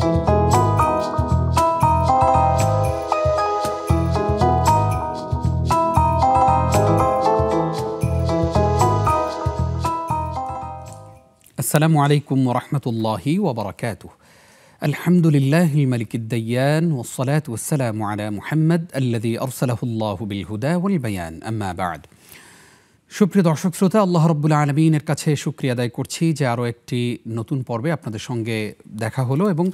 السلام عليكم ورحمة الله وبركاته. الحمد لله الملك الديان والصلاة والسلام على محمد الذي أرسله الله بالهدى والبيان أما بعد. সুপ্রিয় দর্শক শ্রোতা আল্লাহ রব্বুল আলমিনের কাছে সুক্রিয় আদায় করছি যে আরও একটি নতুন পর্বে আপনাদের সঙ্গে দেখা হলো এবং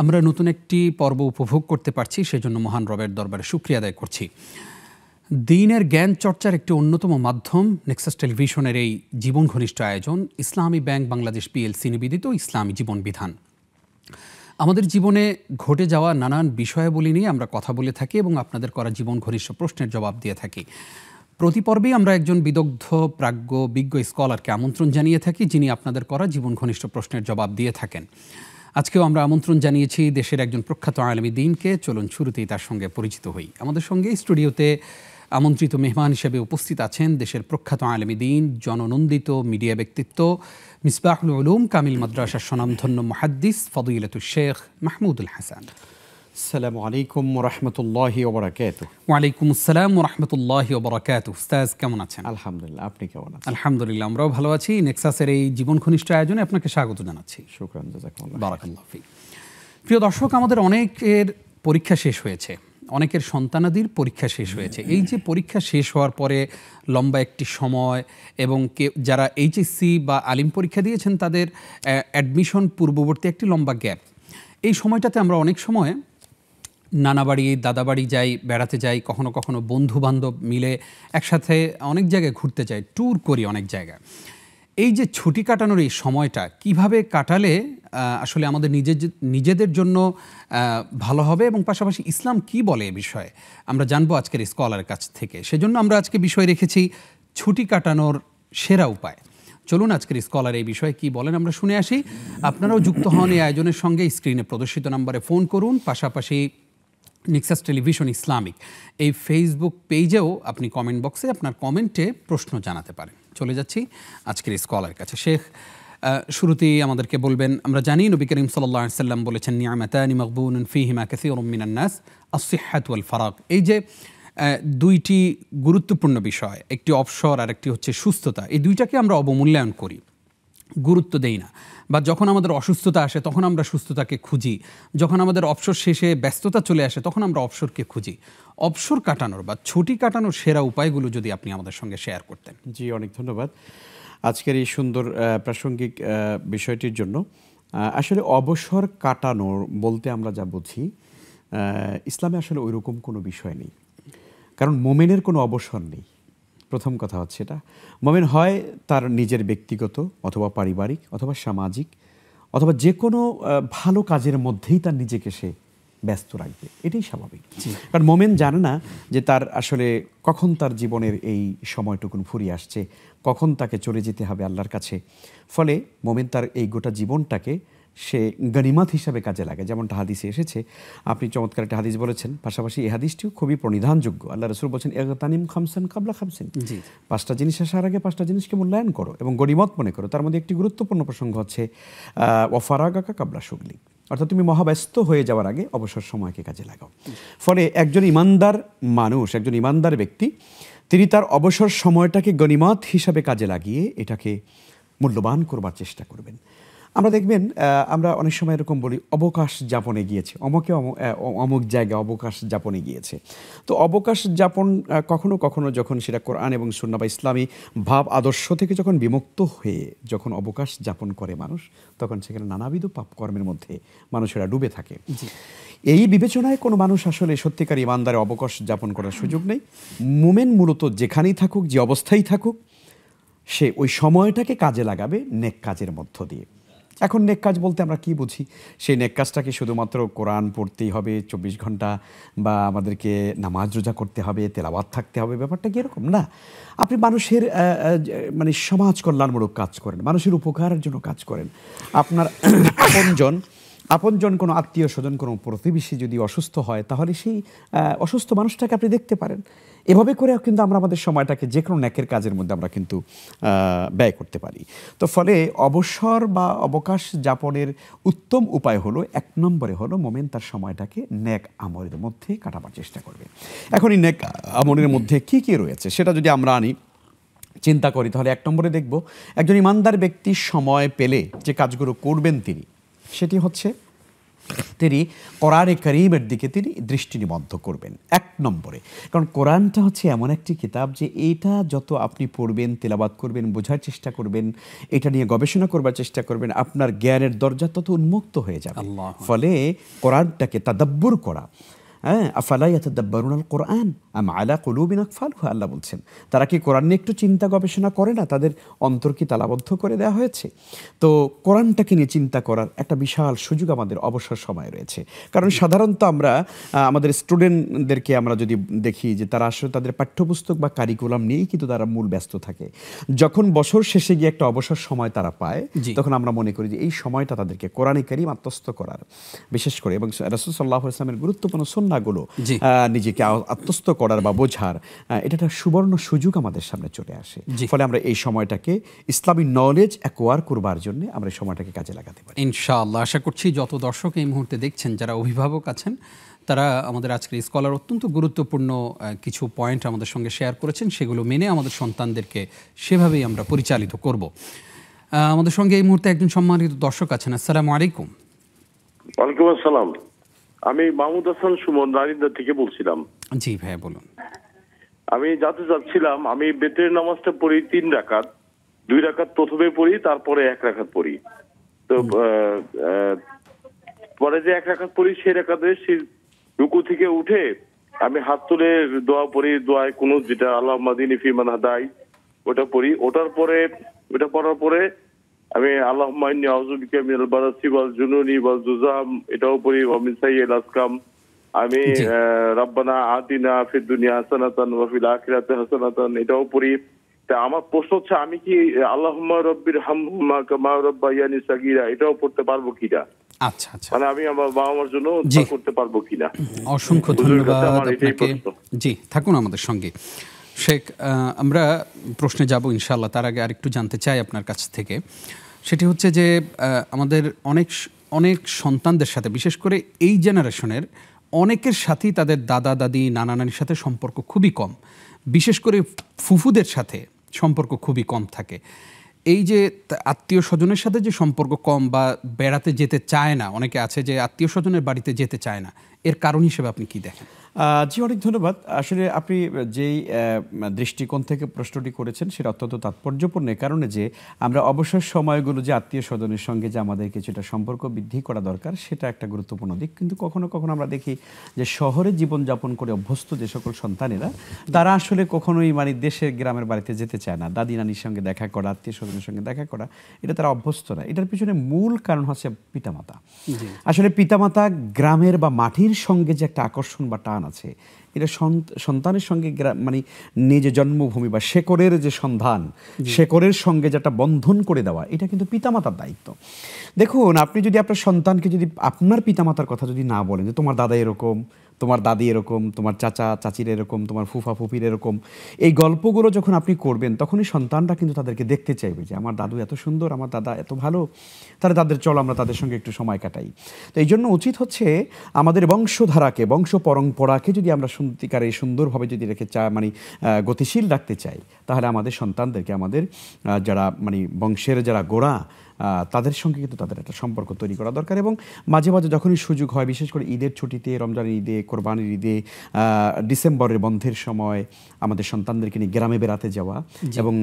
আমরা নতুন একটি পর্ব উপভোগ করতে পারছি সেজন্য মহান রবের দরবারে সুক্রিয় আদায় করছি দিনের জ্ঞান চর্চার একটি অন্যতম মাধ্যম নেক্সাস টেলিভিশনের এই জীবন ঘনিষ্ঠ আয়োজন ইসলামী ব্যাংক বাংলাদেশ পিএলসি নিবেদিত ইসলামী জীবন বিধান আমাদের জীবনে ঘটে যাওয়া নানান বিষয়াবলী নিয়ে আমরা কথা বলে থাকি এবং আপনাদের করা জীবন ঘনিষ্ঠ প্রশ্নের জবাব দিয়ে থাকি প্রতি পর্বেই আমরা একজন বিদগ্ধ প্রাজ্ঞ বিজ্ঞ স্কলারকে আমন্ত্রণ জানিয়ে থাকি যিনি আপনাদের করা জীবন ঘনিষ্ঠ প্রশ্নের জবাব দিয়ে থাকেন আজকেও আমরা আমন্ত্রণ জানিয়েছি দেশের একজন প্রখ্যাত আলমী দিনকে চলুন শুরুতেই তার সঙ্গে পরিচিত হই আমাদের সঙ্গে স্টুডিওতে আমন্ত্রিত মেহমান হিসেবে উপস্থিত আছেন দেশের প্রখ্যাত আলমী দিন জননন্দিত মিডিয়া ব্যক্তিত্ব মিসবাহুল উলুম কামিল মাদ্রাসার স্বনামধন্য মহাদ্দিস ফদুইলাতুল শেখ মাহমুদুল হাসান আসসালামু আলাইকুম রহমতুল্লাহি ওবরাকাত ওয়ালাইকুম আসসালাম রহমতুল্লাহি ওবরাকাত উস্তাজ কেমন আছেন আলহামদুলিল্লাহ আপনি কেমন আছেন আলহামদুলিল্লাহ আমরাও ভালো আছি নেক্সাসের এই জীবন আয়োজনে আপনাকে স্বাগত জানাচ্ছি প্রিয় দর্শক আমাদের অনেকের পরীক্ষা শেষ হয়েছে অনেকের সন্তানাদির পরীক্ষা শেষ হয়েছে এই যে পরীক্ষা শেষ হওয়ার পরে লম্বা একটি সময় এবং কে যারা এইচএসসি বা আলিম পরীক্ষা দিয়েছেন তাদের অ্যাডমিশন পূর্ববর্তী একটি লম্বা গ্যাপ এই সময়টাতে আমরা অনেক সময় নানা বাড়ি দাদা বাড়ি যাই বেড়াতে যাই কখনো কখনো বন্ধু বান্ধব মিলে একসাথে অনেক জায়গায় ঘুরতে যাই ট্যুর করি অনেক জায়গায় এই যে ছুটি কাটানোর এই সময়টা কিভাবে কাটালে আসলে আমাদের নিজের নিজেদের জন্য ভালো হবে এবং পাশাপাশি ইসলাম কি বলে এ বিষয়ে আমরা জানবো আজকের স্কলার কাছ থেকে সেজন্য আমরা আজকে বিষয় রেখেছি ছুটি কাটানোর সেরা উপায় চলুন আজকের স্কলার এই বিষয়ে কি বলেন আমরা শুনে আসি আপনারাও যুক্ত হন এই আয়োজনের সঙ্গে স্ক্রিনে প্রদর্শিত নম্বরে ফোন করুন পাশাপাশি নেক্সাস টেলিভিশন ইসলামিক এই ফেসবুক পেজেও আপনি কমেন্ট বক্সে আপনার কমেন্টে প্রশ্ন জানাতে পারেন চলে যাচ্ছি আজকের স্কলার কাছে শেখ শুরুতেই আমাদেরকে বলবেন আমরা জানি নবী করিম সাল্লাম বলেছেন ওয়াল ফারাক এই যে দুইটি গুরুত্বপূর্ণ বিষয় একটি অবসর আর একটি হচ্ছে সুস্থতা এই দুইটাকে আমরা অবমূল্যায়ন করি গুরুত্ব দেই না বা যখন আমাদের অসুস্থতা আসে তখন আমরা সুস্থতাকে খুঁজি যখন আমাদের অবসর শেষে ব্যস্ততা চলে আসে তখন আমরা অবসরকে খুঁজি অবসর কাটানোর বা ছুটি কাটানোর সেরা উপায়গুলো যদি আপনি আমাদের সঙ্গে শেয়ার করতেন জি অনেক ধন্যবাদ আজকের এই সুন্দর প্রাসঙ্গিক বিষয়টির জন্য আসলে অবসর কাটানোর বলতে আমরা যা বুঝি ইসলামে আসলে ওইরকম কোনো বিষয় নেই কারণ মোমেনের কোনো অবসর নেই প্রথম কথা হচ্ছে এটা মোমেন হয় তার নিজের ব্যক্তিগত অথবা পারিবারিক অথবা সামাজিক অথবা যে কোনো ভালো কাজের মধ্যেই তার নিজেকে সে ব্যস্ত রাখবে এটাই স্বাভাবিক কারণ মোমেন জানে না যে তার আসলে কখন তার জীবনের এই সময়টুকুন ফুরিয়ে আসছে কখন তাকে চলে যেতে হবে আল্লাহর কাছে ফলে মোমেন তার এই গোটা জীবনটাকে সে গনিমত হিসাবে কাজে লাগে যেমনটা হাদিসে এসেছে আপনি চমৎকার একটা হাদিস বলেছেন পাশাপাশি এই হাদিসটিও খুবই প্রণিধানযোগ্য আল্লাহ রসুল বলছেন এগতানিম খামসান কাবলা খামসেন পাঁচটা জিনিস আসার আগে পাঁচটা জিনিসকে মূল্যায়ন করো এবং গনিমত মনে করো তার মধ্যে একটি গুরুত্বপূর্ণ প্রসঙ্গ হচ্ছে ওফারাগাকা কাবলা শুগলি অর্থাৎ তুমি মহাব্যস্ত হয়ে যাওয়ার আগে অবসর সময়কে কাজে লাগাও ফলে একজন ইমানদার মানুষ একজন ইমানদার ব্যক্তি তিনি তার অবসর সময়টাকে গনিমত হিসাবে কাজে লাগিয়ে এটাকে মূল্যবান করবার চেষ্টা করবেন আমরা দেখবেন আমরা অনেক সময় এরকম বলি অবকাশ যাপনে গিয়েছে অমকে অমুক জায়গায় অবকাশ যাপনে গিয়েছে তো অবকাশ যাপন কখনো কখনো যখন সেটা কোরআন এবং সুন্না বা ইসলামী ভাব আদর্শ থেকে যখন বিমুক্ত হয়ে যখন অবকাশ যাপন করে মানুষ তখন সেখানে নানাবিধ পাপকর্মের মধ্যে মানুষেরা ডুবে থাকে এই বিবেচনায় কোনো মানুষ আসলে সত্যিকার ইমানদারে অবকাশ যাপন করার সুযোগ নেই মোমেন মূলত যেখানেই থাকুক যে অবস্থায় থাকুক সে ওই সময়টাকে কাজে লাগাবে নেক কাজের মধ্য দিয়ে এখন নেক কাজ বলতে আমরা কি বুঝি সেই নেক কাজটাকে শুধুমাত্র কোরআন পড়তেই হবে চব্বিশ ঘন্টা বা আমাদেরকে নামাজ রোজা করতে হবে তেলাবাদ থাকতে হবে ব্যাপারটা কি এরকম না আপনি মানুষের মানে সমাজ কল্যাণমূলক কাজ করেন মানুষের উপকারের জন্য কাজ করেন আপনার আপনজন আপনজন কোনো আত্মীয় স্বজন কোনো প্রতিবেশী যদি অসুস্থ হয় তাহলে সেই অসুস্থ মানুষটাকে আপনি দেখতে পারেন এভাবে করেও কিন্তু আমরা আমাদের সময়টাকে যে কোনো ন্যাকের কাজের মধ্যে আমরা কিন্তু ব্যয় করতে পারি তো ফলে অবসর বা অবকাশ যাপনের উত্তম উপায় হলো এক নম্বরে হলো মোমেন তার সময়টাকে ন্যাক আমলের মধ্যে কাটাবার চেষ্টা করবে এখন এই ন্যাক আমলের মধ্যে কি কি রয়েছে সেটা যদি আমরা আনি চিন্তা করি তাহলে এক নম্বরে দেখব একজন ইমানদার ব্যক্তি সময় পেলে যে কাজগুলো করবেন তিনি সেটি হচ্ছে তিনি কোরআনে করিমের দিকে তিনি দৃষ্টি নিবদ্ধ করবেন এক নম্বরে কারণ কোরআনটা হচ্ছে এমন একটি কিতাব যে এটা যত আপনি পড়বেন তেলাবাদ করবেন বোঝার চেষ্টা করবেন এটা নিয়ে গবেষণা করবার চেষ্টা করবেন আপনার জ্ঞানের দরজা তত উন্মুক্ত হয়ে যাবে ফলে কোরআনটাকে তাদব্বর করা হ্যাঁ কোরআন আম আলা কলুবিন আল্লাহ বলছেন তারা কি কোরআন নিয়ে একটু চিন্তা গবেষণা করে না তাদের অন্তর কি তালাবদ্ধ করে দেওয়া হয়েছে তো কোরআনটাকে নিয়ে চিন্তা করার একটা বিশাল সুযোগ আমাদের অবসর সময় রয়েছে কারণ সাধারণত আমরা আমাদের স্টুডেন্টদেরকে আমরা যদি দেখি যে তারা আসলে তাদের পাঠ্যপুস্তক বা কারিকুলাম নিয়েই কিন্তু তারা মূল ব্যস্ত থাকে যখন বছর শেষে গিয়ে একটা অবসর সময় তারা পায় তখন আমরা মনে করি যে এই সময়টা তাদেরকে কারিম আত্মস্থ করার বিশেষ করে এবং রাসুল সাল্লাহ ইসলামের গুরুত্বপূর্ণ সন্না সম্ভাবনাগুলো নিজেকে আত্মস্থ করার বা বোঝার এটা একটা সুবর্ণ সুযোগ আমাদের সামনে চলে আসে ফলে আমরা এই সময়টাকে ইসলামী নলেজ অ্যাকোয়ার করবার জন্য আমরা এই সময়টাকে কাজে লাগাতে পারি ইনশাআল্লাহ আশা করছি যত দর্শক এই মুহূর্তে দেখছেন যারা অভিভাবক আছেন তারা আমাদের আজকের স্কলার অত্যন্ত গুরুত্বপূর্ণ কিছু পয়েন্ট আমাদের সঙ্গে শেয়ার করেছেন সেগুলো মেনে আমাদের সন্তানদেরকে সেভাবেই আমরা পরিচালিত করব আমাদের সঙ্গে এই মুহূর্তে একজন সম্মানিত দর্শক আছেন আসসালামু আলাইকুম ওয়ালাইকুম আসসালাম আমি মাহমুদ হাসান সুমন রানিন্দা থেকে বলছিলাম জি ভাই বলুন আমি যাতে যাচ্ছিলাম আমি বেতের নামাজটা পড়ি তিন রাকাত দুই রাকাত প্রথমে পড়ি তারপরে এক রাখাত পড়ি তো পরে যে এক রাখাত পড়ি সেই রাকাতে সেই রুকু থেকে উঠে আমি হাত তুলে দোয়া পড়ি দোয়ায় কোন যেটা আল্লাহ মাদিনী ফিমান হাদাই ওটা পড়ি ওটার পরে ওটা পড়ার পরে আমি আল্লাহ মাইনি মিনাল বারাসি ওয়াল জুনুনি ওয়াল জুজাম এটাও পড়ি অমিত সাহি আসকাম আমি রব্বানা আদিনা ফিদ দুনিয়া হাসানাতান ওয়া ফিল আখিরাতি হাসানাতান এটাও পড়ি তা আমার প্রশ্ন হচ্ছে আমি কি আল্লাহ রব্বির মা কামা ইয়ানি সাগীরা এটাও পড়তে পারবো কিনা আচ্ছা আচ্ছা মানে আমি আমার বাবা মার জন্য করতে পারবো কিনা অসংখ্য ধন্যবাদ আপনাকে জি থাকুন আমাদের সঙ্গে শেখ আমরা প্রশ্নে যাব ইনশাল্লাহ তার আগে আরেকটু জানতে চাই আপনার কাছ থেকে সেটি হচ্ছে যে আমাদের অনেক অনেক সন্তানদের সাথে বিশেষ করে এই জেনারেশনের অনেকের সাথেই তাদের দাদা দাদি নানা নানির সাথে সম্পর্ক খুবই কম বিশেষ করে ফুফুদের সাথে সম্পর্ক খুবই কম থাকে এই যে আত্মীয় স্বজনের সাথে যে সম্পর্ক কম বা বেড়াতে যেতে চায় না অনেকে আছে যে আত্মীয় স্বজনের বাড়িতে যেতে চায় না এর কারণ হিসেবে আপনি কি দেখেন জি অনেক ধন্যবাদ আসলে আপনি যেই দৃষ্টিকোণ থেকে প্রশ্নটি করেছেন সেটা অত্যন্ত তাৎপর্যপূর্ণ কারণে যে আমরা অবসর সময়গুলো যে আত্মীয় স্বজনের সঙ্গে যে আমাদের কিছুটা সম্পর্ক বৃদ্ধি করা দরকার সেটা একটা গুরুত্বপূর্ণ দিক কিন্তু কখনো কখনো আমরা দেখি যে শহরে জীবনযাপন করে অভ্যস্ত যে সকল সন্তানেরা তারা আসলে কখনোই মানে দেশের গ্রামের বাড়িতে যেতে চায় না দাদি নানির সঙ্গে দেখা করা আত্মীয় স্বজনের সঙ্গে দেখা করা এটা তারা অভ্যস্ত না এটার পিছনে মূল কারণ হচ্ছে পিতামাতা আসলে পিতামাতা গ্রামের বা মাটির সঙ্গে যে একটা আকর্ষণ বা টান আছে এটা সন্তানের সঙ্গে মানে নিজে জন্মভূমি বা শেকরের যে সন্ধান শেকরের সঙ্গে যেটা বন্ধন করে দেওয়া এটা কিন্তু পিতামাতার দায়িত্ব দেখুন আপনি যদি আপনার সন্তানকে যদি আপনার পিতামাতার কথা যদি না বলেন যে তোমার দাদা এরকম তোমার দাদি এরকম তোমার চাচা চাচির এরকম তোমার ফুফা ফুফির এরকম এই গল্পগুলো যখন আপনি করবেন তখনই সন্তানরা কিন্তু তাদেরকে দেখতে চাইবে যে আমার দাদু এত সুন্দর আমার দাদা এত ভালো তাহলে তাদের চলো আমরা তাদের সঙ্গে একটু সময় কাটাই তো এই জন্য উচিত হচ্ছে আমাদের বংশধারাকে বংশ পরম্পরাকে যদি আমরা সত্যিকারে সুন্দরভাবে যদি রেখে চা মানে গতিশীল রাখতে চাই তাহলে আমাদের সন্তানদেরকে আমাদের যারা মানে বংশের যারা গোড়া তাদের সঙ্গে কিন্তু তাদের একটা সম্পর্ক তৈরি করা দরকার এবং মাঝে মাঝে যখনই সুযোগ হয় বিশেষ করে ঈদের ছুটিতে রমজানের ঈদে কোরবানির ঈদে ডিসেম্বরের বন্ধের সময় আমাদের সন্তানদেরকে নিয়ে গ্রামে বেড়াতে যাওয়া এবং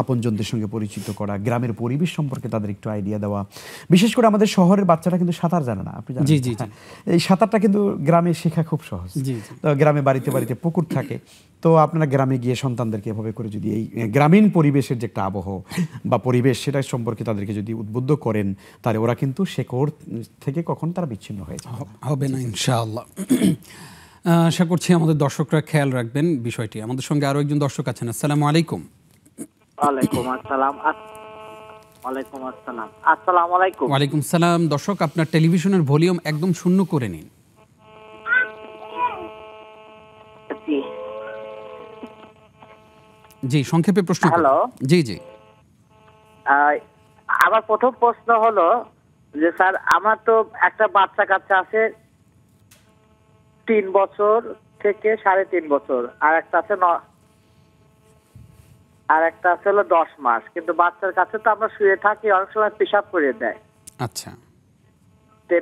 আপনজনদের সঙ্গে পরিচিত করা গ্রামের পরিবেশ সম্পর্কে তাদের একটু আইডিয়া দেওয়া বিশেষ করে আমাদের শহরের বাচ্চারা কিন্তু সাঁতার জানে না আপনি জানেন হ্যাঁ, এই সাঁতারটা কিন্তু গ্রামে শেখা খুব সহজ গ্রামে বাড়িতে বাড়িতে পুকুর থাকে তো আপনারা গ্রামে গিয়ে সন্তানদেরকে এভাবে করে যদি এই গ্রামীণ পরিবেশের যে একটা আবহ বা পরিবেশ সেটা সম্পর্কে তাদেরকে যদি উদ্বুদ্ধ করেন তাহলে ওরা কিন্তু শেকর থেকে কখন তারা বিচ্ছিন্ন হয়ে হবে না ইনশাআল্লাহ আশা করছি আমাদের দর্শকরা খেয়াল রাখবেন বিষয়টি আমাদের সঙ্গে আরো একজন দর্শক আছেন আসসালামু আলাইকুম ওয়ালাইকুম আসসালাম ওয়ালাইকুম আসসালাম আসসালামু আলাইকুম ওয়ালাইকুম সালাম দর্শক আপনার টেলিভিশনের ভলিউম একদম শূন্য করে নিন জি সংক্ষেপে প্রশ্ন হ্যালো জি জি আমার প্রথম প্রশ্ন হলো যে স্যার আমার তো একটা বাচ্চা কাচ্চা আছে তিন বছর থেকে সাড়ে তিন বছর আর একটা আছে আর একটা আছে হলো দশ মাস কিন্তু বাচ্চার কাছে তো আমরা শুয়ে থাকি অনেক সময় পেশাব করে দেয় আচ্ছা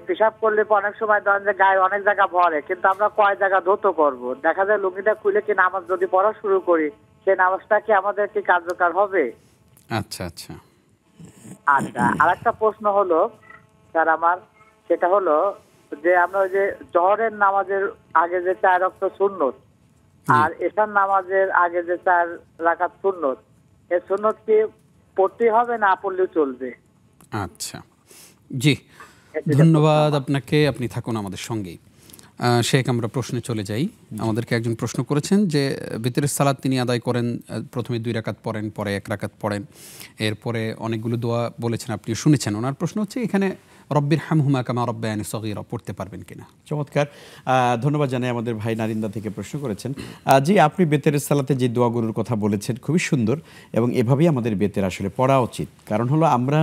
পেশাব করলে অনেক সময় ধরেন যে গায়ে অনেক জায়গা ভরে কিন্তু আমরা কয় জায়গা ধৌত করব দেখা যায় লুঙ্গিটা খুলে কি নামাজ যদি পড়া শুরু করি সেই নামাজটা কি আমাদের কি কার্যকর হবে আচ্ছা আচ্ছা আচ্ছা আর একটা প্রশ্ন হলো স্যার আমার সেটা হলো যে আমরা ওই যে জহরের নামাজের আগে যে চার রক্ত সুন্নত আর এশার নামাজের আগে যে চার রাখাত সুন্নত এই সুন্নত কি পড়তে হবে না পড়লেও চলবে আচ্ছা জি ধন্যবাদ আপনাকে আপনি থাকুন আমাদের সঙ্গেই শেখ আমরা প্রশ্নে চলে যাই আমাদেরকে একজন প্রশ্ন করেছেন যে ভিতরের সালাদ তিনি আদায় করেন প্রথমে দুই রাকাত পড়েন পরে এক রাকাত পড়েন এরপরে অনেকগুলো দোয়া বলেছেন আপনি শুনেছেন ওনার প্রশ্ন হচ্ছে এখানে রব্বির হামহুমা কামা রব্বায়নে সগিরা পড়তে পারবেন কিনা চমৎকার ধন্যবাদ জানাই আমাদের ভাই নারিন্দা থেকে প্রশ্ন করেছেন যে আপনি বেতের সালাতে যে দোয়াগুলোর কথা বলেছেন খুবই সুন্দর এবং এভাবেই আমাদের বেতের আসলে পড়া উচিত কারণ হলো আমরা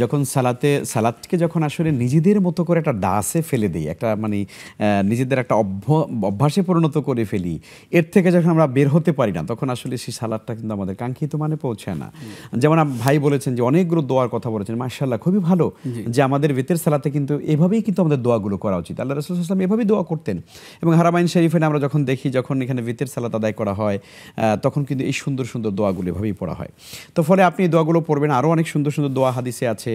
যখন সালাতে সালাদকে যখন আসলে নিজেদের মতো করে একটা দাসে ফেলে দিই একটা মানে নিজেদের একটা অভ্য অভ্যাসে পরিণত করে ফেলি এর থেকে যখন আমরা বের হতে পারি না তখন আসলে সেই সালাদটা কিন্তু আমাদের কাঙ্ক্ষিত মানে পৌঁছায় না যেমন ভাই বলেছেন যে অনেকগুলো দোয়ার কথা বলেছেন মার্শাল্লাহ খুবই ভালো যে আমাদের বেতের সালাতে কিন্তু এভাবেই কিন্তু আমাদের দোয়াগুলো করা উচিত আল্লাহ রসুল ইসলাম এভাবেই দোয়া করতেন এবং হারামাইন শরীফেন আমরা যখন দেখি যখন এখানে বেতের সালাত আদায় করা হয় তখন কিন্তু এই সুন্দর সুন্দর দোয়াগুলো এভাবেই পড়া হয় তো ফলে আপনি দোয়াগুলো পড়বেন আরও অনেক সুন্দর সুন্দর দোয়া হাদিসে আছে আছে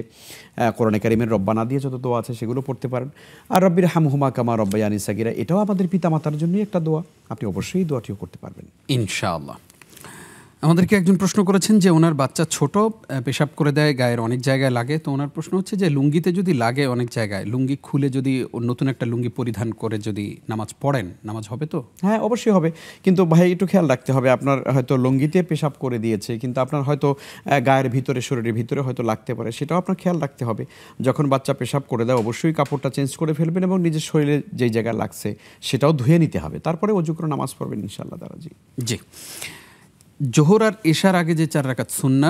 কোরআনে কারিমের রব্বানা দিয়ে যত দোয়া আছে সেগুলো পড়তে পারেন আর রব্বির হামহুমা কামা রব্বায়ানি সাগিরা এটাও আমাদের পিতামাতার জন্যই একটা দোয়া আপনি অবশ্যই দোয়াটিও করতে পারবেন ইনশাআল্লাহ আমাদেরকে একজন প্রশ্ন করেছেন যে ওনার বাচ্চা ছোট পেশাব করে দেয় গায়ের অনেক জায়গায় লাগে তো ওনার প্রশ্ন হচ্ছে যে লুঙ্গিতে যদি লাগে অনেক জায়গায় লুঙ্গি খুলে যদি নতুন একটা লুঙ্গি পরিধান করে যদি নামাজ পড়েন নামাজ হবে তো হ্যাঁ অবশ্যই হবে কিন্তু ভাই একটু খেয়াল রাখতে হবে আপনার হয়তো লুঙ্গিতে পেশাব করে দিয়েছে কিন্তু আপনার হয়তো গায়ের ভিতরে শরীরের ভিতরে হয়তো লাগতে পারে সেটাও আপনার খেয়াল রাখতে হবে যখন বাচ্চা পেশাব করে দেয় অবশ্যই কাপড়টা চেঞ্জ করে ফেলবেন এবং নিজের শরীরে যেই জায়গায় লাগছে সেটাও ধুয়ে নিতে হবে তারপরে অজু নামাজ পড়বেন ইনশাল্লাহ দারাজি জি জোহর আর এশার আগে যে চার রাখাত সুন্না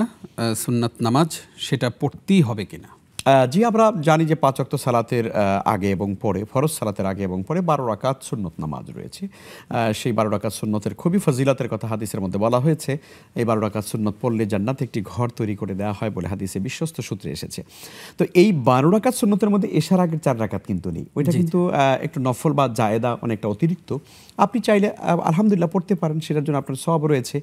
সুন্নাত নামাজ সেটা পড়তেই হবে কিনা জি আমরা জানি যে পাঁচ অক্ত সালাতের আগে এবং পরে ফরজ সালাতের আগে এবং পরে বারো রাকাত সুন্নত নামাজ রয়েছে সেই বারো রাকাত সুন্নতের খুবই ফজিলাতের কথা হাদিসের মধ্যে বলা হয়েছে এই বারো রাকাত সুন্নত পড়লে জান্নাত একটি ঘর তৈরি করে দেওয়া হয় বলে হাদিসে বিশ্বস্ত সূত্রে এসেছে তো এই বারো রাকাত সুন্নতের মধ্যে এশার আগের চার রাকাত কিন্তু নেই ওইটা কিন্তু একটু নফল বা জায়দা অনেকটা অতিরিক্ত আপনি চাইলে আলহামদুলিল্লাহ পড়তে পারেন সেটার জন্য আপনার সব রয়েছে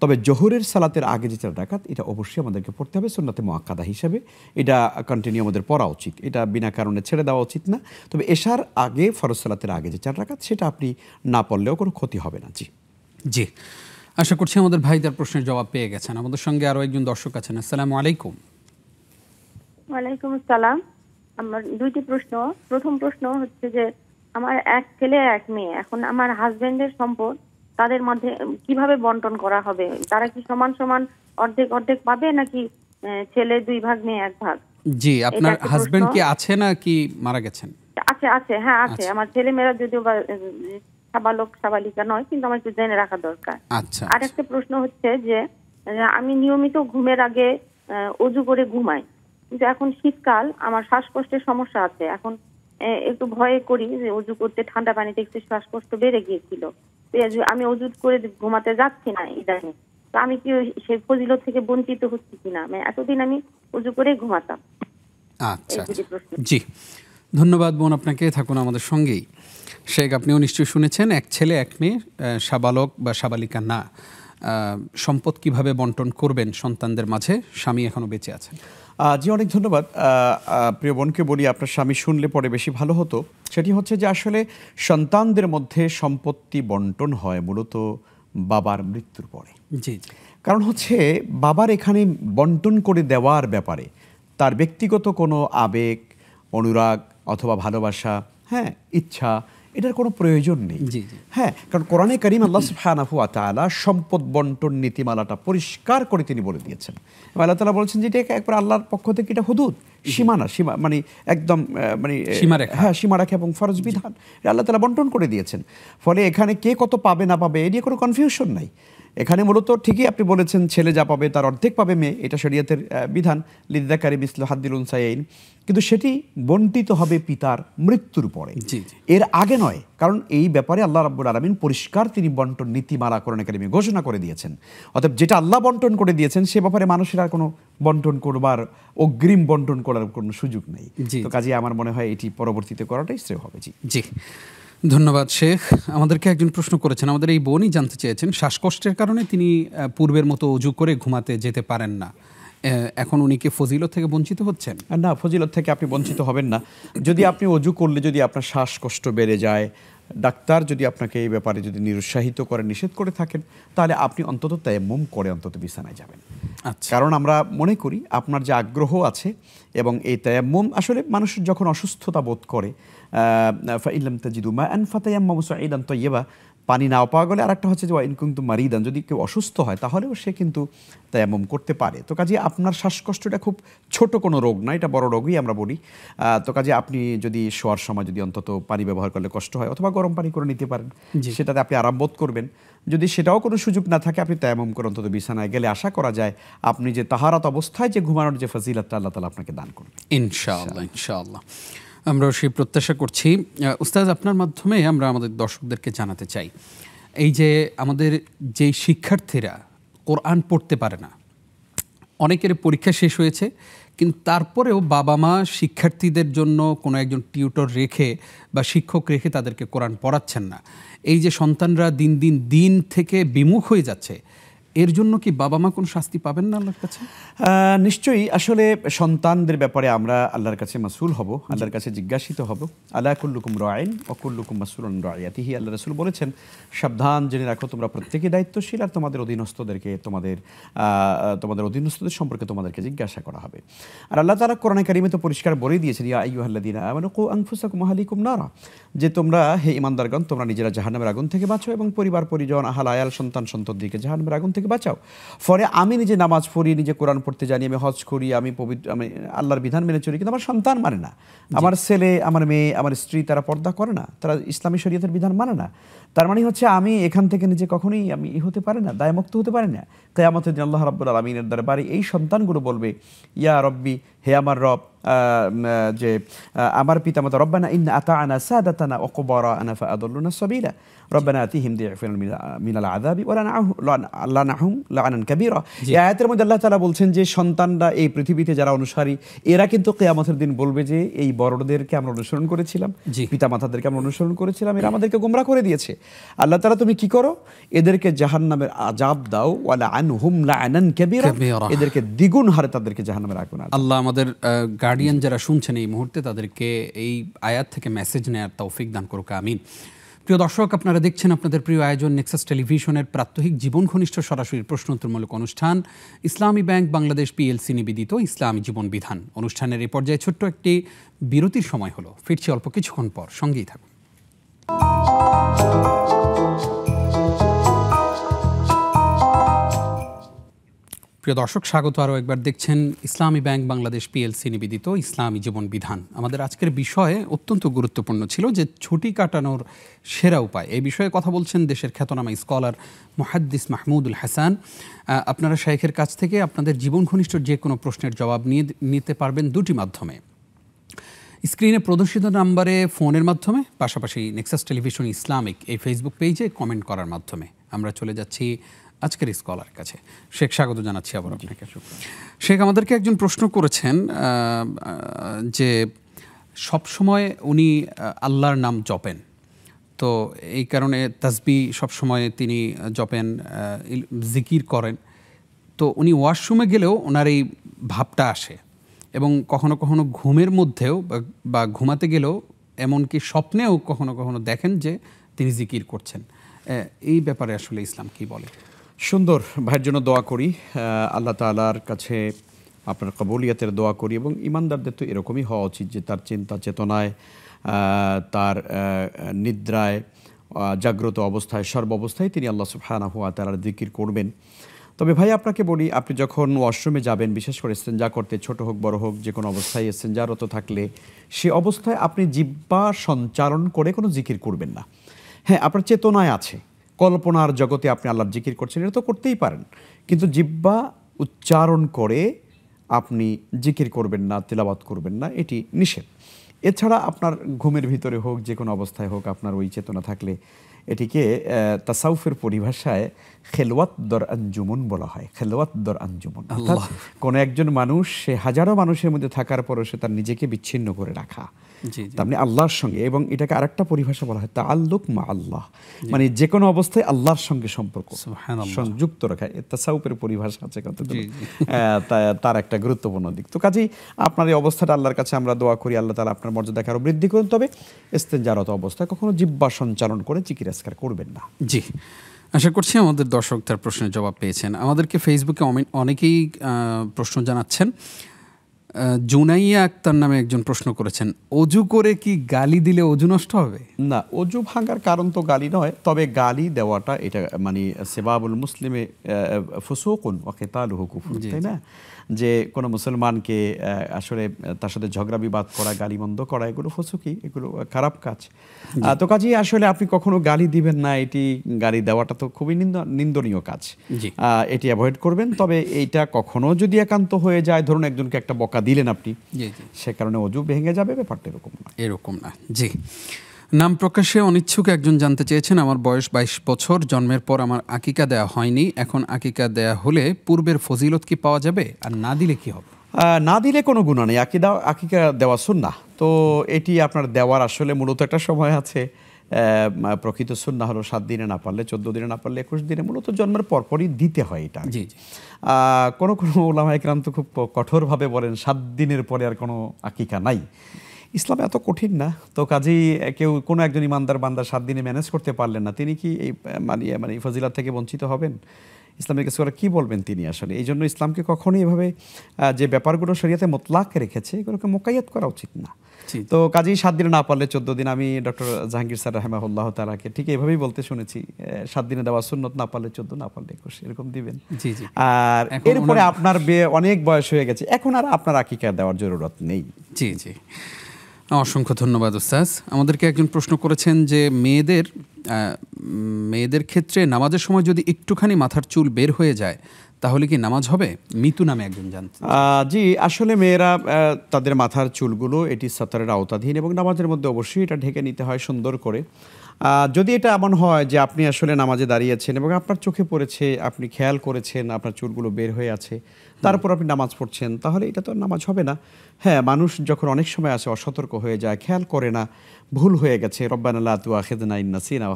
তবে জোহরের সালাতের আগে যে চার রাকাত এটা অবশ্যই আমাদেরকে পড়তে হবে সুন্নতে মোয়াক্কাদা হিসাবে এটা কন্টিনিউ আমাদের পড়া উচিত এটা বিনা কারণে ছেড়ে দেওয়া উচিত না তবে এশার আগে ফরজ সালাতের আগে যে চার রাকাত সেটা আপনি না পড়লেও কোনো ক্ষতি হবে না জি জি আশা করছি আমাদের ভাইদের প্রশ্নের জবাব পেয়ে গেছেন আমাদের সঙ্গে আরও একজন দর্শক আছেন আসসালামু আলাইকুম ওয়ালাইকুম আসসালাম আমার দুইটি প্রশ্ন প্রথম প্রশ্ন হচ্ছে যে আমার এক ছেলে এক মেয়ে এখন আমার হাজবেন্ডের সম্পদ তাদের মধ্যে কিভাবে বন্টন করা হবে তারা কি সমান সমান অর্ধেক অর্ধেক পাবে নাকি ছেলে দুই ভাগ মেয়ে এক ভাগ জি আপনার হাজবেন্ড কি আছে না কি মারা গেছেন আছে আছে হ্যাঁ আছে আচ্ছা। আমার ছেলে মেয়েরা যদিও সাবালক সাবালিকা নয় কিন্তু আমার একটু জেনে রাখা দরকার আচ্ছা, আচ্ছা। আর একটা প্রশ্ন হচ্ছে যে আমি নিয়মিত ঘুমের আগে অজু করে ঘুমাই কিন্তু এখন শীতকাল আমার শ্বাসকষ্টের সমস্যা আছে এখন একটু ভয়ে করি যে অজু করতে ঠান্ডা পানিতে একটু শ্বাসকষ্ট বেড়ে গিয়েছিল আমি অজু করে ঘুমাতে যাচ্ছি না ইদানিং তো আমি কি সে ফজিলত থেকে বঞ্চিত হচ্ছি কিনা মানে এতদিন আমি উজু করে ঘুমাতাম আচ্ছা, আচ্ছা। জি ধন্যবাদ বোন আপনাকে থাকুন আমাদের সঙ্গেই শেখ আপনিও নিশ্চয়ই শুনেছেন এক ছেলে এক মেয়ে সাবালক বা সাবালিকা না সম্পদ কিভাবে বন্টন করবেন সন্তানদের মাঝে স্বামী এখনও বেঁচে আছেন জি অনেক ধন্যবাদ প্রিয় বোনকে বলি আপনার স্বামী শুনলে পরে বেশি ভালো হতো সেটি হচ্ছে যে আসলে সন্তানদের মধ্যে সম্পত্তি বন্টন হয় মূলত বাবার মৃত্যুর পরে জি কারণ হচ্ছে বাবার এখানে বন্টন করে দেওয়ার ব্যাপারে তার ব্যক্তিগত কোনো আবেগ অনুরাগ অথবা ভালোবাসা হ্যাঁ ইচ্ছা এটার কোনো প্রয়োজন নেই হ্যাঁ কারণ কোরআনে করিম আল্লাহ সম্পদ বন্টন নীতিমালাটা পরিষ্কার করে তিনি বলে দিয়েছেন আল্লাহ তালা বলছেন যে এটা একবার আল্লাহর পক্ষ থেকে এটা হুদুদ সীমানা সীমা মানে একদম মানে হ্যাঁ সীমারেখা এবং ফরজ বিধান আল্লাহ তালা বন্টন করে দিয়েছেন ফলে এখানে কে কত পাবে না পাবে এ নিয়ে কোনো কনফিউশন নাই এখানে মূলত ঠিকই আপনি বলেছেন ছেলে যা পাবে তার অর্ধেক পাবে মেয়ে এটা শরীয়তের বিধান লিদ্দাকারী বিসল হাদ্দিল উনসাইন কিন্তু সেটি বন্টিত হবে পিতার মৃত্যুর পরে এর আগে নয় কারণ এই ব্যাপারে আল্লাহ রাব্বুল আলমিন পরিষ্কার তিনি বন্টন নীতিমালা করেন একাডেমি ঘোষণা করে দিয়েছেন অর্থাৎ যেটা আল্লাহ বন্টন করে দিয়েছেন সে ব্যাপারে মানুষের আর কোনো বন্টন করবার অগ্রিম বন্টন করার কোনো সুযোগ নেই কাজে আমার মনে হয় এটি পরবর্তীতে করাটাই শ্রেয় হবে জি জি ধন্যবাদ শেখ আমাদেরকে একজন প্রশ্ন করেছেন আমাদের এই বোনই জানতে চেয়েছেন শ্বাসকষ্টের কারণে তিনি পূর্বের মতো উজু করে ঘুমাতে যেতে পারেন না এখন উনি কি ফজিলত থেকে বঞ্চিত হচ্ছেন না ফজিলত থেকে আপনি বঞ্চিত হবেন না যদি আপনি অজু করলে যদি আপনার শ্বাসকষ্ট বেড়ে যায় ডাক্তার যদি আপনাকে এই ব্যাপারে যদি নিরুৎসাহিত করে নিষেধ করে থাকেন তাহলে আপনি অন্তত তায়াম্মুম করে অন্তত বিছানায় যাবেন আচ্ছা। কারণ আমরা মনে করি আপনার যে আগ্রহ আছে এবং এই তায়াম্মুম আসলে মানুষ যখন অসুস্থতা বোধ করে ফাইলাম তাজিদুমা অ্যান ফাতায়াম্মামু সাঈদান তৈয়বা পানি না পাওয়া গেলে আরেকটা হচ্ছে যে ওয়াইন কিন্তু মারিদান যদি কেউ অসুস্থ হয় তাহলেও সে কিন্তু তেমন করতে পারে তো কাজে আপনার শ্বাসকষ্টটা খুব ছোট কোনো রোগ না এটা বড় রোগই আমরা বলি তো কাজে আপনি যদি শোয়ার সময় যদি অন্তত পানি ব্যবহার করলে কষ্ট হয় অথবা গরম পানি করে নিতে পারেন সেটাতে আপনি আরাম বোধ করবেন যদি সেটাও কোনো সুযোগ না থাকে আপনি তেমন করে অন্তত বিছানায় গেলে আশা করা যায় আপনি যে তাহারাত অবস্থায় যে ঘুমানোর যে ফজিলাতটা আল্লাহ তালা আপনাকে দান করবেন ইনশাআল্লাহ ইনশাআল্লাহ আমরাও সেই প্রত্যাশা করছি উস্তাদ আপনার মাধ্যমে আমরা আমাদের দর্শকদেরকে জানাতে চাই এই যে আমাদের যে শিক্ষার্থীরা কোরআন পড়তে পারে না অনেকের পরীক্ষা শেষ হয়েছে কিন্তু তারপরেও বাবা মা শিক্ষার্থীদের জন্য কোনো একজন টিউটর রেখে বা শিক্ষক রেখে তাদেরকে কোরআন পড়াচ্ছেন না এই যে সন্তানরা দিন দিন দিন থেকে বিমুখ হয়ে যাচ্ছে এর জন্য কি বাবা মা কোনো শাস্তি পাবেন না আল্লাহর কাছে নিশ্চয়ই আসলে সন্তানদের ব্যাপারে আমরা আল্লাহর কাছে মাসুল হব আল্লাহর কাছে জিজ্ঞাসিত হব আল্লাহ কুল্লুকুম রায়ন অকুল্লুকুম মাসুল রায়াতিহি আল্লাহ রসুল বলেছেন সাবধান জেনে রাখো তোমরা প্রত্যেকে দায়িত্বশীল আর তোমাদের অধীনস্থদেরকে তোমাদের তোমাদের অধীনস্থদের সম্পর্কে তোমাদেরকে জিজ্ঞাসা করা হবে আর আল্লাহ তারা কোরআন কারিমে তো পরিষ্কার বলে দিয়েছেন ইয়া আইয়ু আল্লাদিনা মানে কো আংফুসাক মহালিকুম নারা যে তোমরা হে ইমানদারগণ তোমরা নিজেরা জাহান্নামের আগুন থেকে বাঁচো এবং পরিবার পরিজন আহাল আয়াল সন্তান সন্ততিকে জাহান্নামের আগুন থেকে থেকে বাঁচাও ফলে আমি নিজে নামাজ পড়ি নিজে কোরআন পড়তে জানি আমি হজ করি আমি পবিত্র আমি আল্লাহর বিধান মেনে চলি কিন্তু আমার সন্তান মানে না আমার ছেলে আমার মেয়ে আমার স্ত্রী তারা পর্দা করে না তারা ইসলামী শরীয়তের বিধান মানে না তার মানে হচ্ছে আমি এখান থেকে নিজে কখনোই আমি ই হতে পারি না দায়মুক্ত হতে পারি না কেয়ামতের দিন আল্লাহ রব্বুল আলমিনের দরবারে এই সন্তানগুলো বলবে ইয়া রব্বি হে আমার রব যে আমার পিতামাতা রব্বানা ইন্না আতা আনা সাদাতানা অকবরা আনাফা আদল্লুনা সবিরা রব্বানা আতিহিম দিয়াফিন মিনাল আযাবি ওয়া লানাহু লানাহুম লানান কাবীরা এই আয়াতের মধ্যে আল্লাহ তাআলা বলছেন যে সন্তানরা এই পৃথিবীতে যারা অনুসারী এরা কিন্তু কিয়ামতের দিন বলবে যে এই বড়দেরকে আমরা অনুসরণ করেছিলাম পিতামাতাদেরকে আমরা অনুসরণ করেছিলাম এরা আমাদেরকে গোমরা করে দিয়েছে আল্লাহ তাআলা তুমি কি করো এদেরকে জাহান্নামের আযাব দাও ওয়া লানহুম লানান কাবীরা এদেরকে দ্বিগুণ হারে তাদেরকে জাহান্নামের আগুন আল্লাহ আমাদের গার্ডিয়ান যারা শুনছেন এই মুহূর্তে তাদেরকে এই আয়াত থেকে মেসেজ নেয়ার তৌফিক দান করুক আমিন প্রিয় দর্শক আপনারা দেখছেন আপনাদের প্রিয় আয়োজন নেক্সাস টেলিভিশনের প্রাত্যহিক জীবন ঘনিষ্ঠ সরাসরি প্রশ্নোত্তরমূলক অনুষ্ঠান ইসলামী ব্যাংক বাংলাদেশ পিএলসি নিবেদিত ইসলামী জীবন বিধান অনুষ্ঠানের এ পর্যায়ে ছোট্ট একটি বিরতির সময় হলো ফিরছি অল্প কিছুক্ষণ পর সঙ্গেই থাকুন প্রিয় দর্শক স্বাগত আরও একবার দেখছেন ইসলামী ব্যাংক বাংলাদেশ পিএলসি নিবেদিত ইসলামী জীবন বিধান আমাদের আজকের বিষয়ে অত্যন্ত গুরুত্বপূর্ণ ছিল যে ছুটি কাটানোর সেরা উপায় এই বিষয়ে কথা বলছেন দেশের খ্যাতনামা স্কলার মোহাদ্দিস মাহমুদুল হাসান আপনারা শেখের কাছ থেকে আপনাদের জীবন ঘনিষ্ঠ যে কোনো প্রশ্নের জবাব নিয়ে নিতে পারবেন দুটি মাধ্যমে স্ক্রিনে প্রদর্শিত নাম্বারে ফোনের মাধ্যমে পাশাপাশি নেক্সাস টেলিভিশন ইসলামিক এই ফেসবুক পেজে কমেন্ট করার মাধ্যমে আমরা চলে যাচ্ছি আজকের স্কলার কাছে শেখ স্বাগত জানাচ্ছি আবার আপনাকে শেখ আমাদেরকে একজন প্রশ্ন করেছেন যে সবসময় উনি আল্লাহর নাম জপেন তো এই কারণে তাজবি সবসময় তিনি জপেন জিকির করেন তো উনি ওয়াশরুমে গেলেও ওনার এই ভাবটা আসে এবং কখনো কখনো ঘুমের মধ্যেও বা ঘুমাতে গেলেও এমনকি স্বপ্নেও কখনো কখনো দেখেন যে তিনি জিকির করছেন এই ব্যাপারে আসলে ইসলাম কি বলে সুন্দর ভাইয়ের জন্য দোয়া করি আল্লাহ তালার কাছে আপনার কবুলিয়াতের দোয়া করি এবং ইমানদারদের তো এরকমই হওয়া উচিত যে তার চিন্তা চেতনায় তার নিদ্রায় জাগ্রত অবস্থায় সর্ব অবস্থায় তিনি আল্লাহ সুফানা হুয়া তালার দিকির করবেন তবে ভাই আপনাকে বলি আপনি যখন ওয়াশরুমে যাবেন বিশেষ করে সেঞ্জা করতে ছোট হোক বড় হোক যে কোনো অবস্থায় সেঞ্জারত থাকলে সে অবস্থায় আপনি জিব্বা সঞ্চারণ করে কোনো জিকির করবেন না হ্যাঁ আপনার চেতনায় আছে কল্পনার জগতে আপনি আল্লাহর জিকির করছেন এটা তো করতেই পারেন কিন্তু জিব্বা উচ্চারণ করে আপনি জিকির করবেন না তেলাবাত করবেন না এটি নিষেধ এছাড়া আপনার ঘুমের ভিতরে হোক যে কোনো অবস্থায় হোক আপনার ওই চেতনা থাকলে এটিকে তাসাউফের পরিভাষায় খেলোয়াত দর আঞ্জুমন বলা হয় খেলোয়াত দর আঞ্জুমন কোনো একজন মানুষ সে হাজারো মানুষের মধ্যে থাকার পরও সে তার নিজেকে বিচ্ছিন্ন করে রাখা আপনি আল্লাহর সঙ্গে এবং এটাকে আরেকটা পরিভাষা বলা হয় তা আল্লুক মা আল্লাহ মানে যে কোনো অবস্থায় আল্লাহর সঙ্গে সম্পর্ক সংযুক্ত রাখা তাসাউপের পরিভাষা আছে কত তার একটা গুরুত্বপূর্ণ দিক তো কাজেই আপনার এই অবস্থাটা আল্লাহর কাছে আমরা দোয়া করি আল্লাহ তালা আপনার মর্যাদাকে আরও বৃদ্ধি করুন তবে ইস্তেঞ্জারত অবস্থায় কখনো জিব্বা সঞ্চালন করে চিকিৎসা করবেন না জি আশা করছি আমাদের দর্শক তার প্রশ্নের জবাব পেয়েছেন আমাদেরকে ফেসবুকে অনেকেই প্রশ্ন জানাচ্ছেন জুনাইয়া আক্তার নামে একজন প্রশ্ন করেছেন অজু করে কি গালি দিলে অজু নষ্ট হবে না অজু ভাঙার কারণ তো গালি নয় তবে গালি দেওয়াটা এটা মানে সেবাবুল মুসলিমে ফুসুকুন ওকে তালু হুকুফুর তাই না যে কোনো মুসলমানকে আসলে তার সাথে ঝগড়া বিবাদ করা গালি মন্দ করা এগুলো ফসুকি এগুলো খারাপ কাজ তো কাজেই আসলে আপনি কখনো গালি দিবেন না এটি গালি দেওয়াটা তো খুবই নিন্দনীয় কাজ এটি অ্যাভয়েড করবেন তবে এইটা কখনো যদি একান্ত হয়ে যায় ধরুন একজনকে একটা বকা দিলেন আপনি সে কারণে অজু ভেঙে যাবে ব্যাপারটা এরকম না এরকম না জি নাম প্রকাশে অনিচ্ছুক একজন জানতে চেয়েছেন আমার বয়স বাইশ বছর জন্মের পর আমার আকিকা দেয়া হয়নি এখন আকিকা দেয়া হলে পূর্বের ফজিলত কি পাওয়া যাবে আর না দিলে কি হবে না দিলে কোনো গুণা নেই আকিদা আকিকা দেওয়া সুন্না তো এটি আপনার দেওয়ার আসলে মূলত একটা সময় আছে প্রকৃত সুন্না হলো সাত দিনে না পারলে চোদ্দ দিনে না পারলে একুশ দিনে মূলত জন্মের পরপরই দিতে হয় এটা জি কোনো কোনো ওলামা একরাম তো খুব কঠোরভাবে বলেন সাত দিনের পরে আর কোনো আকিকা নাই ইসলাম এত কঠিন না তো কাজেই কেউ কোনো একজন ইমানদার বান্দার সাত দিনে ম্যানেজ করতে পারলেন না তিনি কি এই মানে ইয়ে, মানে ফজিলার থেকে বঞ্চিত হবেন কাছে ওরা কী বলবেন তিনি আসলে এই জন্য ইসলামকে কখনোই এভাবে যে ব্যাপারগুলো শরীয়তে মোতলাক রেখেছে এগুলোকে মোকাইয়াত করা উচিত না তো কাজেই সাত দিনে না পারলে চোদ্দ দিন আমি ডক্টর জাহাঙ্গীর স্যার রাহেমাহুল্লাহ তালাকে ঠিক এভাবেই বলতে শুনেছি সাত দিনে দেওয়া সুন্নত না পারলে চোদ্দ না পারলে একুশ এরকম দিবেন আর এরপরে আপনার অনেক বয়স হয়ে গেছে এখন আর আপনার আকিকা দেওয়ার জরুরত নেই জি জি অসংখ্য ধন্যবাদ ওস্তাজ আমাদেরকে একজন প্রশ্ন করেছেন যে মেয়েদের মেয়েদের ক্ষেত্রে নামাজের সময় যদি একটুখানি মাথার চুল বের হয়ে যায় তাহলে কি নামাজ হবে মিতু নামে একজন জান জি আসলে মেয়েরা তাদের মাথার চুলগুলো এটি সাতারের আওতাধীন এবং নামাজের মধ্যে অবশ্যই এটা ঢেকে নিতে হয় সুন্দর করে যদি এটা এমন হয় যে আপনি আসলে নামাজে দাঁড়িয়েছেন এবং আপনার চোখে পড়েছে আপনি খেয়াল করেছেন আপনার চুলগুলো বের হয়ে আছে তারপর আপনি নামাজ পড়ছেন তাহলে এটা তো নামাজ হবে না হ্যাঁ মানুষ যখন অনেক সময় আসে অসতর্ক হয়ে যায় খেয়াল করে না ভুল হয়ে গেছে রব্বানাল্লা তুয়া খেদনা ইন্নাসিনা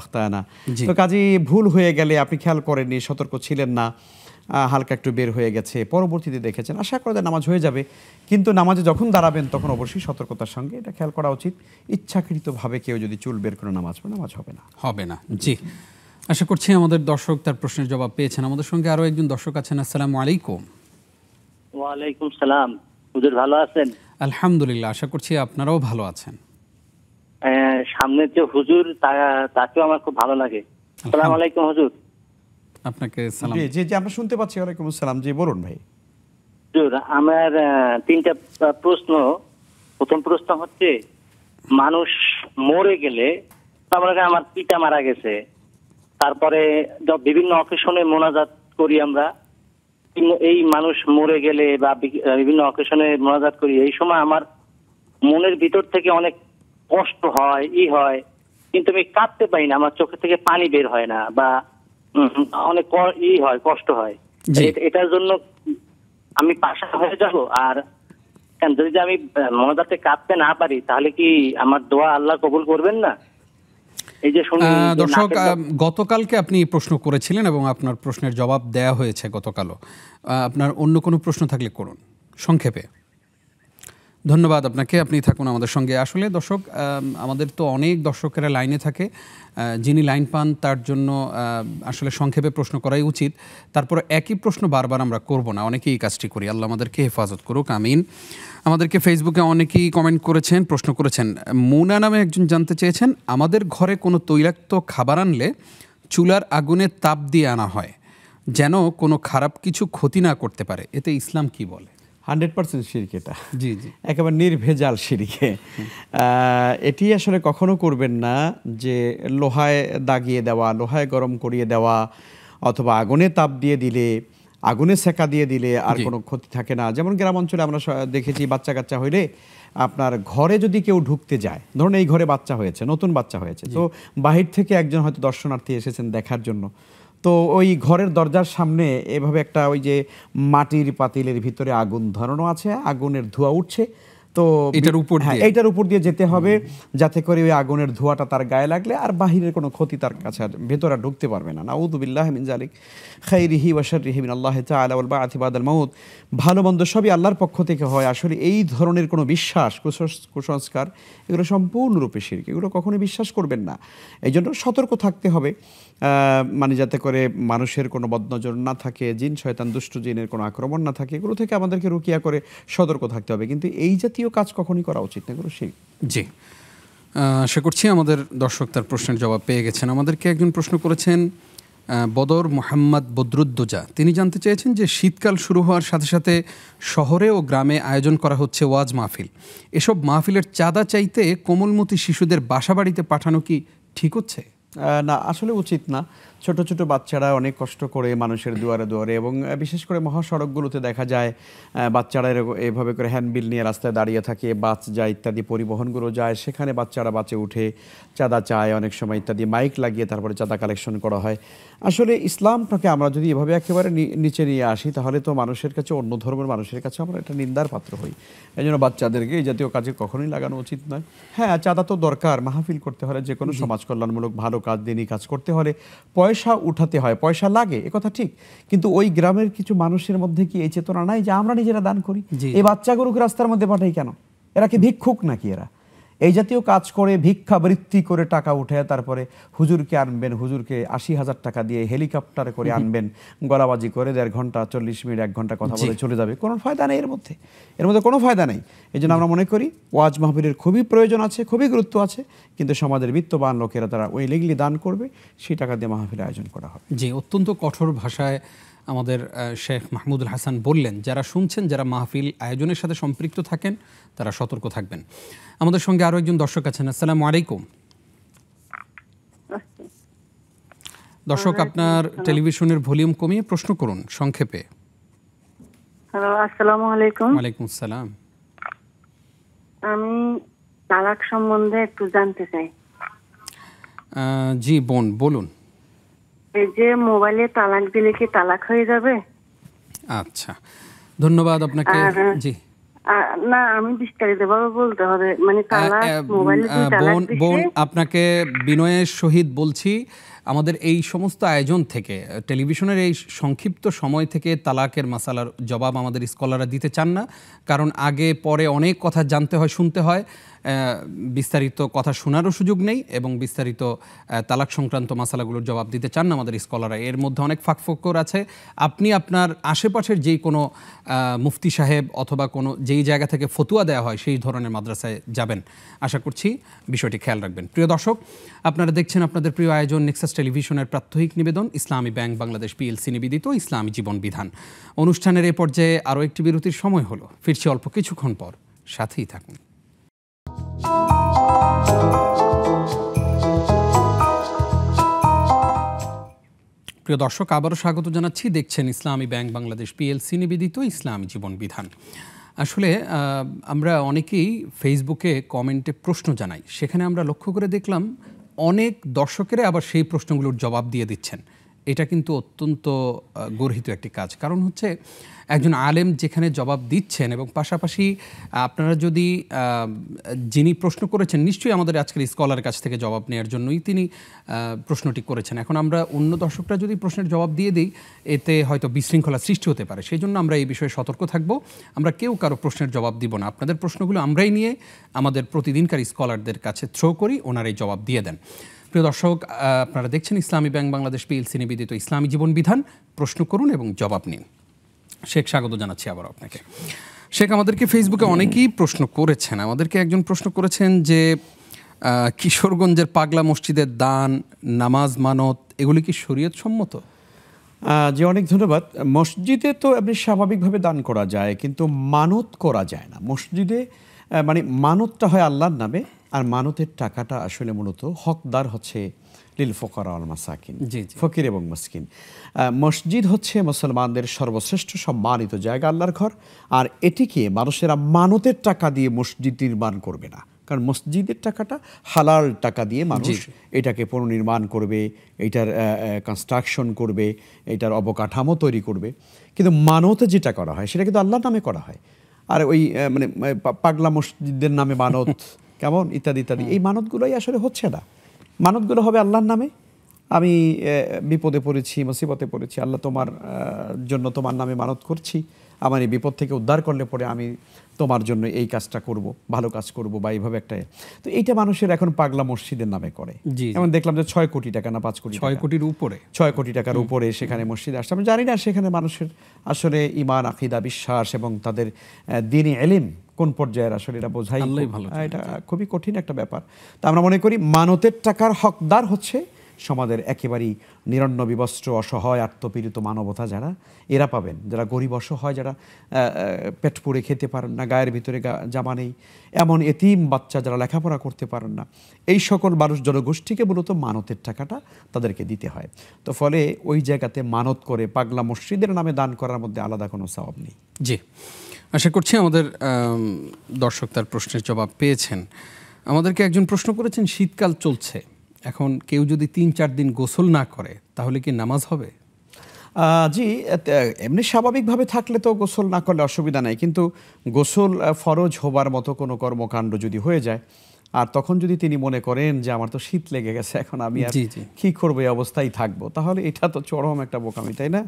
তো কাজে ভুল হয়ে গেলে আপনি খেয়াল করেননি সতর্ক ছিলেন না হালকা একটু বের হয়ে গেছে পরবর্তীতে দেখেছেন আশা করা যায় নামাজ হয়ে যাবে কিন্তু নামাজে যখন দাঁড়াবেন তখন অবশ্যই সতর্কতার সঙ্গে এটা খেয়াল করা উচিত ইচ্ছাকৃতভাবে কেউ যদি চুল বের করে নামাজ পড়ে নামাজ হবে না হবে না জি আশা করছি আমাদের দর্শক তার প্রশ্নের জবাব পেয়েছেন আমাদের সঙ্গে আরও একজন দর্শক আছেন আসসালামু আলাইকুম ওয়ালাইকুম সালাম হুজুর ভালো আছেন আলহামদুলিল্লাহ আশা করছি আপনারাও ভালো আছেন হ্যাঁ, সামনে যে হুজুর তাকেও আমার খুব ভালো লাগে সালাম আলাইকুম হুজুর আপনাকে সালাম জি জি আমরা শুনতে পাচ্ছি ওয়ালাইকুম জি বলুন ভাই হুজুর আমার তিনটা প্রশ্ন প্রথম প্রশ্ন হচ্ছে মানুষ মরে গেলে তারপরে মানে আমার পিতা মারা গেছে তারপরে বিভিন্ন অকেশনে মোনাজাত করি আমরা এই মানুষ মরে গেলে বা বিভিন্ন অকেশনে মোনাজাত করি এই সময় আমার মনের ভিতর থেকে অনেক কষ্ট হয় ই হয় কিন্তু আমি কাঁদতে পারি না আমার চোখের থেকে পানি বের হয় না বা অনেক ই হয় কষ্ট হয় এটার জন্য আমি পাশা হয়ে যাব আর যদি আমি মনাজাতে কাঁদতে না পারি তাহলে কি আমার দোয়া আল্লাহ কবুল করবেন না দর্শক গতকালকে আপনি প্রশ্ন করেছিলেন এবং আপনার প্রশ্নের জবাব দেয়া হয়েছে গতকালও আপনার অন্য কোনো প্রশ্ন থাকলে করুন সংক্ষেপে ধন্যবাদ আপনাকে আপনি থাকুন আমাদের সঙ্গে আসলে দর্শক আমাদের তো অনেক দর্শকেরা লাইনে থাকে যিনি লাইন পান তার জন্য আসলে সংক্ষেপে প্রশ্ন করাই উচিত তারপর একই প্রশ্ন বারবার আমরা করব না অনেকেই এই কাজটি করি আল্লাহ আমাদেরকে হেফাজত করুক আমিন আমাদেরকে ফেসবুকে অনেকেই কমেন্ট করেছেন প্রশ্ন করেছেন মুনা নামে একজন জানতে চেয়েছেন আমাদের ঘরে কোনো তৈলাক্ত খাবার আনলে চুলার আগুনে তাপ দিয়ে আনা হয় যেন কোনো খারাপ কিছু ক্ষতি না করতে পারে এতে ইসলাম কি বলে হান্ড্রেড পার্সেন্ট শিরিক এটা জি জি একেবারে নির্ভেজাল শিরিকে এটি আসলে কখনো করবেন না যে লোহায় দাগিয়ে দেওয়া লোহায় গরম করিয়ে দেওয়া অথবা আগুনে তাপ দিয়ে দিলে আগুনে সেকা দিয়ে দিলে আর কোনো ক্ষতি থাকে না যেমন গ্রাম অঞ্চলে আমরা দেখেছি বাচ্চা কাচ্চা হইলে আপনার ঘরে যদি কেউ ঢুকতে যায় ধরুন এই ঘরে বাচ্চা হয়েছে নতুন বাচ্চা হয়েছে তো বাহির থেকে একজন হয়তো দর্শনার্থী এসেছেন দেখার জন্য তো ওই ঘরের দরজার সামনে এভাবে একটা ওই যে মাটির পাতিলের ভিতরে আগুন ধরানো আছে আগুনের ধোঁয়া উঠছে তো এটার উপর হ্যাঁ, এইটার উপর দিয়ে যেতে হবে যাতে করে ওই আগুনের ধোঁয়াটা তার গায়ে লাগলে আর বাহিরের কোনো ক্ষতি তার কাছে আর ভেতরে ঢুকতে পারবে না নাউদুবিল্লাহ মিন জালিক খাইরিহি রিহি মিন আল্লাহ তাআলা ওয়াল বাআথি বাদাল মাউত ভালো মন্দ সবই আল্লাহর পক্ষ থেকে হয় আসলে এই ধরনের কোনো বিশ্বাস কুসংস্কার এগুলো সম্পূর্ণরূপে শিরক এগুলো কখনোই বিশ্বাস করবেন না এই জন্য সতর্ক থাকতে হবে মানে যাতে করে মানুষের কোনো বদনজর না থাকে জিন শয়তান দুষ্ট জিনের কোনো আক্রমণ না থাকে এগুলো থেকে আমাদেরকে রুকিয়া করে সতর্ক থাকতে হবে কিন্তু এই জাতীয় কাজ কখনই করা উচিত না এগুলো সেই জি আশা করছি আমাদের দর্শক তার প্রশ্নের জবাব পেয়ে গেছেন আমাদেরকে একজন প্রশ্ন করেছেন বদর মোহাম্মদ বদরুদ্দোজা তিনি জানতে চেয়েছেন যে শীতকাল শুরু হওয়ার সাথে সাথে শহরে ও গ্রামে আয়োজন করা হচ্ছে ওয়াজ মাহফিল এসব মাহফিলের চাঁদা চাইতে কোমলমতি শিশুদের বাসাবাড়িতে পাঠানো কি ঠিক হচ্ছে না আসলে উচিত না ছোট ছোট বাচ্চারা অনেক কষ্ট করে মানুষের দুয়ারে দুয়ারে এবং বিশেষ করে মহাসড়কগুলোতে দেখা যায় বাচ্চারা এভাবে করে হ্যান্ডবিল নিয়ে রাস্তায় দাঁড়িয়ে থাকে বাস যায় ইত্যাদি পরিবহনগুলো যায় সেখানে বাচ্চারা বাঁচে উঠে চাঁদা চায় অনেক সময় ইত্যাদি মাইক লাগিয়ে তারপরে চাঁদা কালেকশন করা হয় আসলে ইসলামটাকে আমরা যদি এভাবে একেবারে নিচে নিয়ে আসি তাহলে তো মানুষের কাছে অন্য ধর্মের মানুষের কাছে আমরা এটা নিন্দার পাত্র হই এই জন্য বাচ্চাদেরকে এই জাতীয় কাজে কখনোই লাগানো উচিত নয় হ্যাঁ চাঁদা তো দরকার মাহফিল করতে হলে যে কোনো সমাজ কল্যাণমূলক ভালো কাজ দিনই কাজ করতে হলে পয় পয়সা উঠাতে হয় পয়সা লাগে কথা ঠিক কিন্তু ওই গ্রামের কিছু মানুষের মধ্যে কি এই চেতনা নাই যে আমরা নিজেরা দান করি এই বাচ্চাগুলোকে রাস্তার মধ্যে পাঠাই কেন এরা কি ভিক্ষুক নাকি এরা এই জাতীয় কাজ করে ভিক্ষাবৃত্তি করে টাকা উঠে তারপরে হুজুরকে আনবেন হুজুরকে আশি হাজার টাকা দিয়ে হেলিকপ্টারে করে আনবেন গলাবাজি করে দেড় ঘন্টা চল্লিশ মিনিট এক ঘন্টা কথা বলে চলে যাবে কোনো ফায়দা নেই এর মধ্যে এর মধ্যে কোনো ফায়দা নেই এই জন্য আমরা মনে করি ওয়াজ মাহবিলের খুবই প্রয়োজন আছে খুবই গুরুত্ব আছে কিন্তু সমাজের বিত্তবান লোকেরা তারা ওই লিগলি দান করবে সেই টাকা দিয়ে মাহফিলের আয়োজন করা হবে জি অত্যন্ত কঠোর ভাষায় আমাদের শেখ মাহমুদুল হাসান বললেন যারা শুনছেন যারা মাহফিল আয়োজনের সাথে সম্পৃক্ত থাকেন তারা সতর্ক থাকবেন আমাদের সঙ্গে আরও একজন দর্শক আছেন আসসালামু আলাইকুম দর্শক আপনার টেলিভিশনের ভলিউম কমিয়ে প্রশ্ন করুন সংক্ষেপে আসসালামু আলাইকুম ওয়ালাইকুম আসসালাম আমি তালাক সম্বন্ধে একটু জানতে চাই জি বোন বলুন যে মোবাইলে তালাক দিলে কি তালাক হয়ে যাবে আচ্ছা ধন্যবাদ আপনাকে জি না আমি বলতে হবে মানে তালাক মোবাইলে আপনাকে বিনয়ের সহিত বলছি আমাদের এই সমস্ত আয়োজন থেকে টেলিভিশনের এই সংক্ষিপ্ত সময় থেকে তালাকের মাসালার জবাব আমাদের স্কলাররা দিতে চান না কারণ আগে পরে অনেক কথা জানতে হয় শুনতে হয় বিস্তারিত কথা শোনারও সুযোগ নেই এবং বিস্তারিত তালাক সংক্রান্ত মশালাগুলোর জবাব দিতে চান না আমাদের স্কলাররা এর মধ্যে অনেক ফাঁকফক্কর আছে আপনি আপনার আশেপাশের যেই কোনো মুফতি সাহেব অথবা কোনো যেই জায়গা থেকে ফতুয়া দেওয়া হয় সেই ধরনের মাদ্রাসায় যাবেন আশা করছি বিষয়টি খেয়াল রাখবেন প্রিয় দর্শক আপনারা দেখছেন আপনাদের প্রিয় আয়োজন নেক্সাস টেলিভিশনের প্রাত্যহিক নিবেদন ইসলামী ব্যাংক বাংলাদেশ পিএলসি নিবেদিত ইসলামী জীবন বিধান অনুষ্ঠানের এ পর্যায়ে আরও একটি বিরতির সময় হলো ফিরছি অল্প কিছুক্ষণ পর সাথেই থাকুন প্রিয় দর্শক আবারও স্বাগত জানাচ্ছি দেখছেন ইসলামী ব্যাংক বাংলাদেশ পিএলসি নিবেদিত ইসলামী জীবন বিধান আসলে আমরা অনেকেই ফেসবুকে কমেন্টে প্রশ্ন জানাই সেখানে আমরা লক্ষ্য করে দেখলাম অনেক দর্শকেরা আবার সেই প্রশ্নগুলোর জবাব দিয়ে দিচ্ছেন এটা কিন্তু অত্যন্ত গর্হিত একটি কাজ কারণ হচ্ছে একজন আলেম যেখানে জবাব দিচ্ছেন এবং পাশাপাশি আপনারা যদি যিনি প্রশ্ন করেছেন নিশ্চয়ই আমাদের আজকের স্কলার কাছ থেকে জবাব নেওয়ার জন্যই তিনি প্রশ্নটি করেছেন এখন আমরা অন্য দর্শকরা যদি প্রশ্নের জবাব দিয়ে দিই এতে হয়তো বিশৃঙ্খলা সৃষ্টি হতে পারে সেই জন্য আমরা এই বিষয়ে সতর্ক থাকব আমরা কেউ কারো প্রশ্নের জবাব দিব না আপনাদের প্রশ্নগুলো আমরাই নিয়ে আমাদের প্রতিদিনকার স্কলারদের কাছে থ্রো করি ওনারাই জবাব দিয়ে দেন প্রিয় দর্শক আপনারা দেখছেন ইসলামী ব্যাংক বাংলাদেশ পিএলসি নিবেদিত ইসলামী জীবন বিধান প্রশ্ন করুন এবং জবাব নিন শেখ স্বাগত জানাচ্ছি আবার আপনাকে শেখ আমাদেরকে ফেসবুকে অনেকেই প্রশ্ন করেছেন আমাদেরকে একজন প্রশ্ন করেছেন যে কিশোরগঞ্জের পাগলা মসজিদের দান নামাজ মানত এগুলি কি শরীয়ত সম্মত যে অনেক ধন্যবাদ মসজিদে তো আপনি স্বাভাবিকভাবে দান করা যায় কিন্তু মানত করা যায় না মসজিদে মানে মানতটা হয় আল্লাহর নামে আর মানতের টাকাটা আসলে মূলত হকদার হচ্ছে লিল ফকর আল মাসাকিন ফকির এবং মাসকিন মসজিদ হচ্ছে মুসলমানদের সর্বশ্রেষ্ঠ সম্মানিত জায়গা আল্লাহর ঘর আর এটিকে মানুষেরা মানতের টাকা দিয়ে মসজিদ নির্মাণ করবে না কারণ মসজিদের টাকাটা হালাল টাকা দিয়ে মানুষ এটাকে পুনর্নির্মাণ করবে এটার কনস্ট্রাকশন করবে এটার অবকাঠামো তৈরি করবে কিন্তু মানতে যেটা করা হয় সেটা কিন্তু আল্লাহর নামে করা হয় আর ওই মানে পাগলা মসজিদের নামে মানত কেমন ইত্যাদি ইত্যাদি হ্যাঁ। এই মানতগুলোই আসলে হচ্ছে না মানতগুলো হবে আল্লাহর নামে আমি বিপদে পড়েছি মুসিবতে পড়েছি আল্লাহ তোমার জন্য তোমার নামে মানত করছি আমার এই বিপদ থেকে উদ্ধার করলে পরে আমি তোমার জন্য এই কাজটা করব ভালো কাজ করব বা এইভাবে একটা তো এইটা মানুষের এখন পাগলা মসজিদের নামে করে এমন দেখলাম যে ছয় কোটি টাকা না পাঁচ কোটি ছয় কোটির উপরে ছয় কোটি টাকার উপরে সেখানে মসজিদে আসছে আমি জানি না সেখানে মানুষের আসলে ইমান আকিদা বিশ্বাস এবং তাদের দিনে এলিম কোন পর্যায়ের আসলে এটা বোঝাই এটা খুবই কঠিন একটা ব্যাপার তা আমরা মনে করি মানতের টাকার হকদার হচ্ছে সমাজের একেবারেই নিরন্ন বিবস্ত্র অসহায় আত্মপীড়িত মানবতা যারা এরা পাবেন যারা গরিব অসহায় যারা পেট পুড়ে খেতে পারেন না গায়ের ভিতরে জামা নেই এমন এতিম বাচ্চা যারা লেখাপড়া করতে পারেন না এই সকল মানুষ জনগোষ্ঠীকে মূলত মানতের টাকাটা তাদেরকে দিতে হয় তো ফলে ওই জায়গাতে মানত করে পাগলা মসজিদের নামে দান করার মধ্যে আলাদা কোনো স্বভাব নেই জি আশা করছি আমাদের দর্শক তার প্রশ্নের জবাব পেয়েছেন আমাদেরকে একজন প্রশ্ন করেছেন শীতকাল চলছে এখন কেউ যদি তিন চার দিন গোসল না করে তাহলে কি নামাজ হবে জি এমনি স্বাভাবিকভাবে থাকলে তো গোসল না করলে অসুবিধা নাই কিন্তু গোসল ফরজ হবার মতো কোনো কর্মকাণ্ড যদি হয়ে যায় আর তখন যদি তিনি মনে করেন যে আমার তো শীত লেগে গেছে এখন আমি আর কি করবো এই অবস্থায় থাকবো তাহলে এটা তো চরম একটা বোকামি তাই না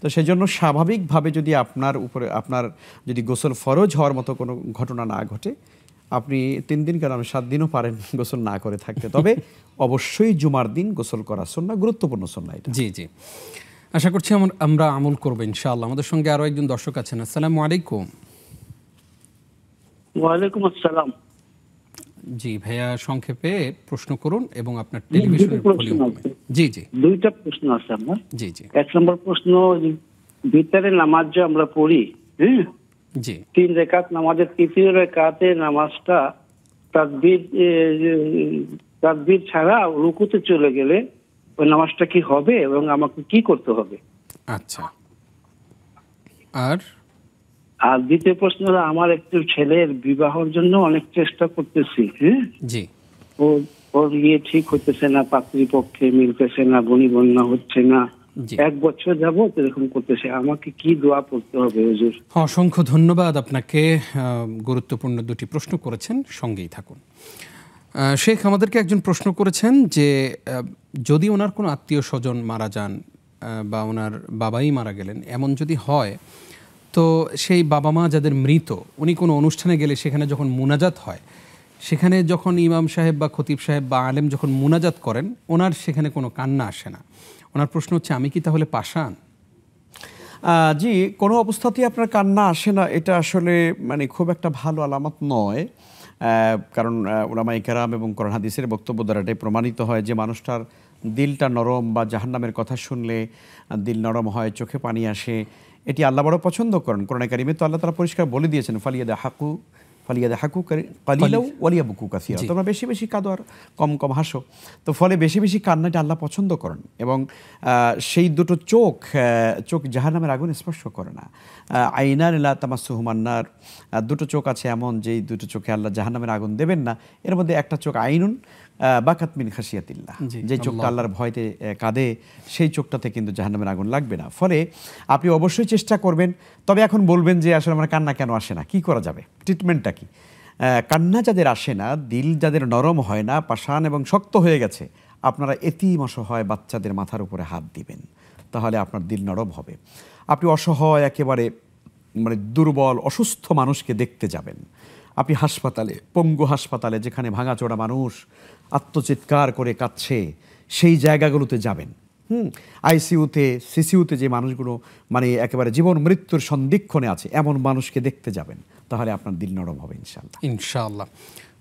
তো সেই জন্য স্বাভাবিকভাবে যদি আপনার উপরে আপনার যদি গোসল ফরজ হওয়ার মতো কোনো ঘটনা না ঘটে আপনি তিন দিন কেন সাত দিনও পারেন গোসল না করে থাকতে তবে অবশ্যই জুমার দিন গোসল করা সন্না গুরুত্বপূর্ণ সন্না এটা জি জি আশা করছি আমরা আমল করবো ইনশাল্লাহ আমাদের সঙ্গে আরও একজন দর্শক আছেন আসসালামু আলাইকুম ওয়ালাইকুম আসসালাম জি ভাইয়া সংক্ষেপে প্রশ্ন করুন এবং আপনার টেলিভিশনের ভলিউম জি জি দুইটা প্রশ্ন আছে আমার জি জি এক নম্বর প্রশ্ন ভিতরে নামাজ যে আমরা পড়ি হ্যাঁ জি তিন রেখাত নামাজের তৃতীয় রেখাতে নামাজটা তাদবির তাদবির ছাড়া রুকুতে চলে গেলে ওই নামাজটা কি হবে এবং আমাকে কি করতে হবে আচ্ছা আর আর দ্বিতীয় প্রশ্ন হলো আমার একটু ছেলের বিবাহের জন্য অনেক চেষ্টা করতেছি হ্যাঁ জি ও ওর ইয়ে ঠিক হতেছে না পাত্রীপক্ষে মিলতেছে না বনি বন্যা হচ্ছে না এক বছর যাবো এরকম করতেছে আমাকে কি দোয়া করতে হবে হুজুর অসংখ্য ধন্যবাদ আপনাকে গুরুত্বপূর্ণ দুটি প্রশ্ন করেছেন সঙ্গেই থাকুন শেখ আমাদেরকে একজন প্রশ্ন করেছেন যে যদি ওনার কোনো আত্মীয় স্বজন মারা যান বা ওনার বাবাই মারা গেলেন এমন যদি হয় তো সেই বাবা মা যাদের মৃত উনি কোনো অনুষ্ঠানে গেলে সেখানে যখন মুনাজাত হয় সেখানে যখন ইমাম সাহেব বা খতিব সাহেব বা আলেম যখন মুনাজাত করেন ওনার সেখানে কোনো কান্না আসে না ওনার প্রশ্ন হচ্ছে আমি কি তাহলে পাশান জি কোনো অবস্থাতেই আপনার কান্না আসে না এটা আসলে মানে খুব একটা ভালো আলামত নয় কারণ ওলামাই কেরাম এবং করোন হাদিসের বক্তব্য দ্বারা এটাই প্রমাণিত হয় যে মানুষটার দিলটা নরম বা জাহান্নামের কথা শুনলে দিল নরম হয় চোখে পানি আসে এটি আল্লাহ বড় পছন্দ করেন কোরআনে কারিমে তো আল্লাহ তারা পরিষ্কার বলে দিয়েছেন ফালিয়াদা হাকু ফালিয়াদা হাকু কালিলাও ওয়ালিয়া বুকু কাসিয়া তোমরা বেশি বেশি কাঁদো আর কম কম হাসো তো ফলে বেশি বেশি কান্নাটা আল্লাহ পছন্দ করেন এবং সেই দুটো চোখ চোখ জাহার নামের আগুন স্পর্শ করে না আইনার এলা তামা সুহমান্নার দুটো চোখ আছে এমন যেই দুটো চোখে আল্লাহ জাহার নামের আগুন দেবেন না এর মধ্যে একটা চোখ আইনুন বাকাত মিন খাসিয়াতিল্লাহ যে চোখটা আল্লাহর ভয়তে কাঁদে সেই চোখটাতে কিন্তু জাহান্নামের আগুন লাগবে না ফলে আপনি অবশ্যই চেষ্টা করবেন তবে এখন বলবেন যে আসলে আমার কান্না কেন আসে না কি করা যাবে ট্রিটমেন্টটা কি কান্না যাদের আসে না দিল যাদের নরম হয় না পাষাণ এবং শক্ত হয়ে গেছে আপনারা এতিম অসহায় বাচ্চাদের মাথার উপরে হাত দিবেন তাহলে আপনার দিল নরম হবে আপনি অসহায় একেবারে মানে দুর্বল অসুস্থ মানুষকে দেখতে যাবেন আপনি হাসপাতালে পঙ্গু হাসপাতালে যেখানে ভাঙাচোড়া মানুষ আত্মচিৎকার করে কাঁদছে সেই জায়গাগুলোতে যাবেন হুম আইসিউতে সিসিউতে যে মানুষগুলো মানে একেবারে জীবন মৃত্যুর সন্দিক্ষণে আছে এমন মানুষকে দেখতে যাবেন তাহলে আপনার দিল নরম হবে ইনশাল্লাহ ইনশাল্লাহ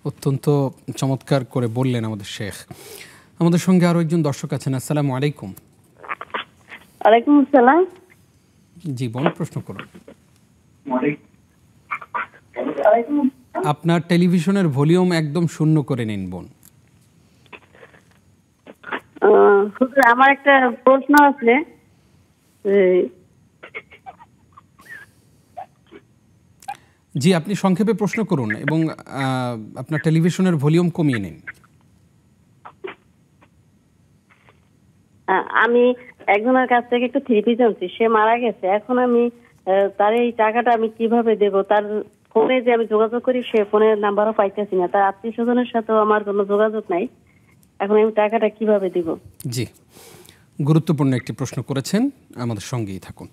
অত্যন্ত চমৎকার করে বললেন আমাদের শেখ আমাদের সঙ্গে আরো একজন দর্শক আছেন আসসালামু আলাইকুম আলাইকুম আসসালাম জি প্রশ্ন করুন আপনার টেলিভিশনের ভলিউম একদম শূন্য করে নিন বোন আমার একটা প্রশ্ন আছে জি আপনি সংক্ষেপে প্রশ্ন করুন এবং আপনার টেলিভিশনের ভলিউম কমিয়ে নিন আমি একজনের কাছ থেকে একটু থ্রিপি জানছি সে মারা গেছে এখন আমি তার এই টাকাটা আমি কিভাবে দেব তার ফোনে যে আমি যোগাযোগ করি সে ফোনের নাম্বারও পাইতেছি না তার আত্মীয় স্বজনের সাথেও আমার কোনো যোগাযোগ নাই এখন আমি টাকাটা কিভাবে দিব জি গুরুত্বপূর্ণ একটি প্রশ্ন করেছেন আমাদের সঙ্গেই থাকুন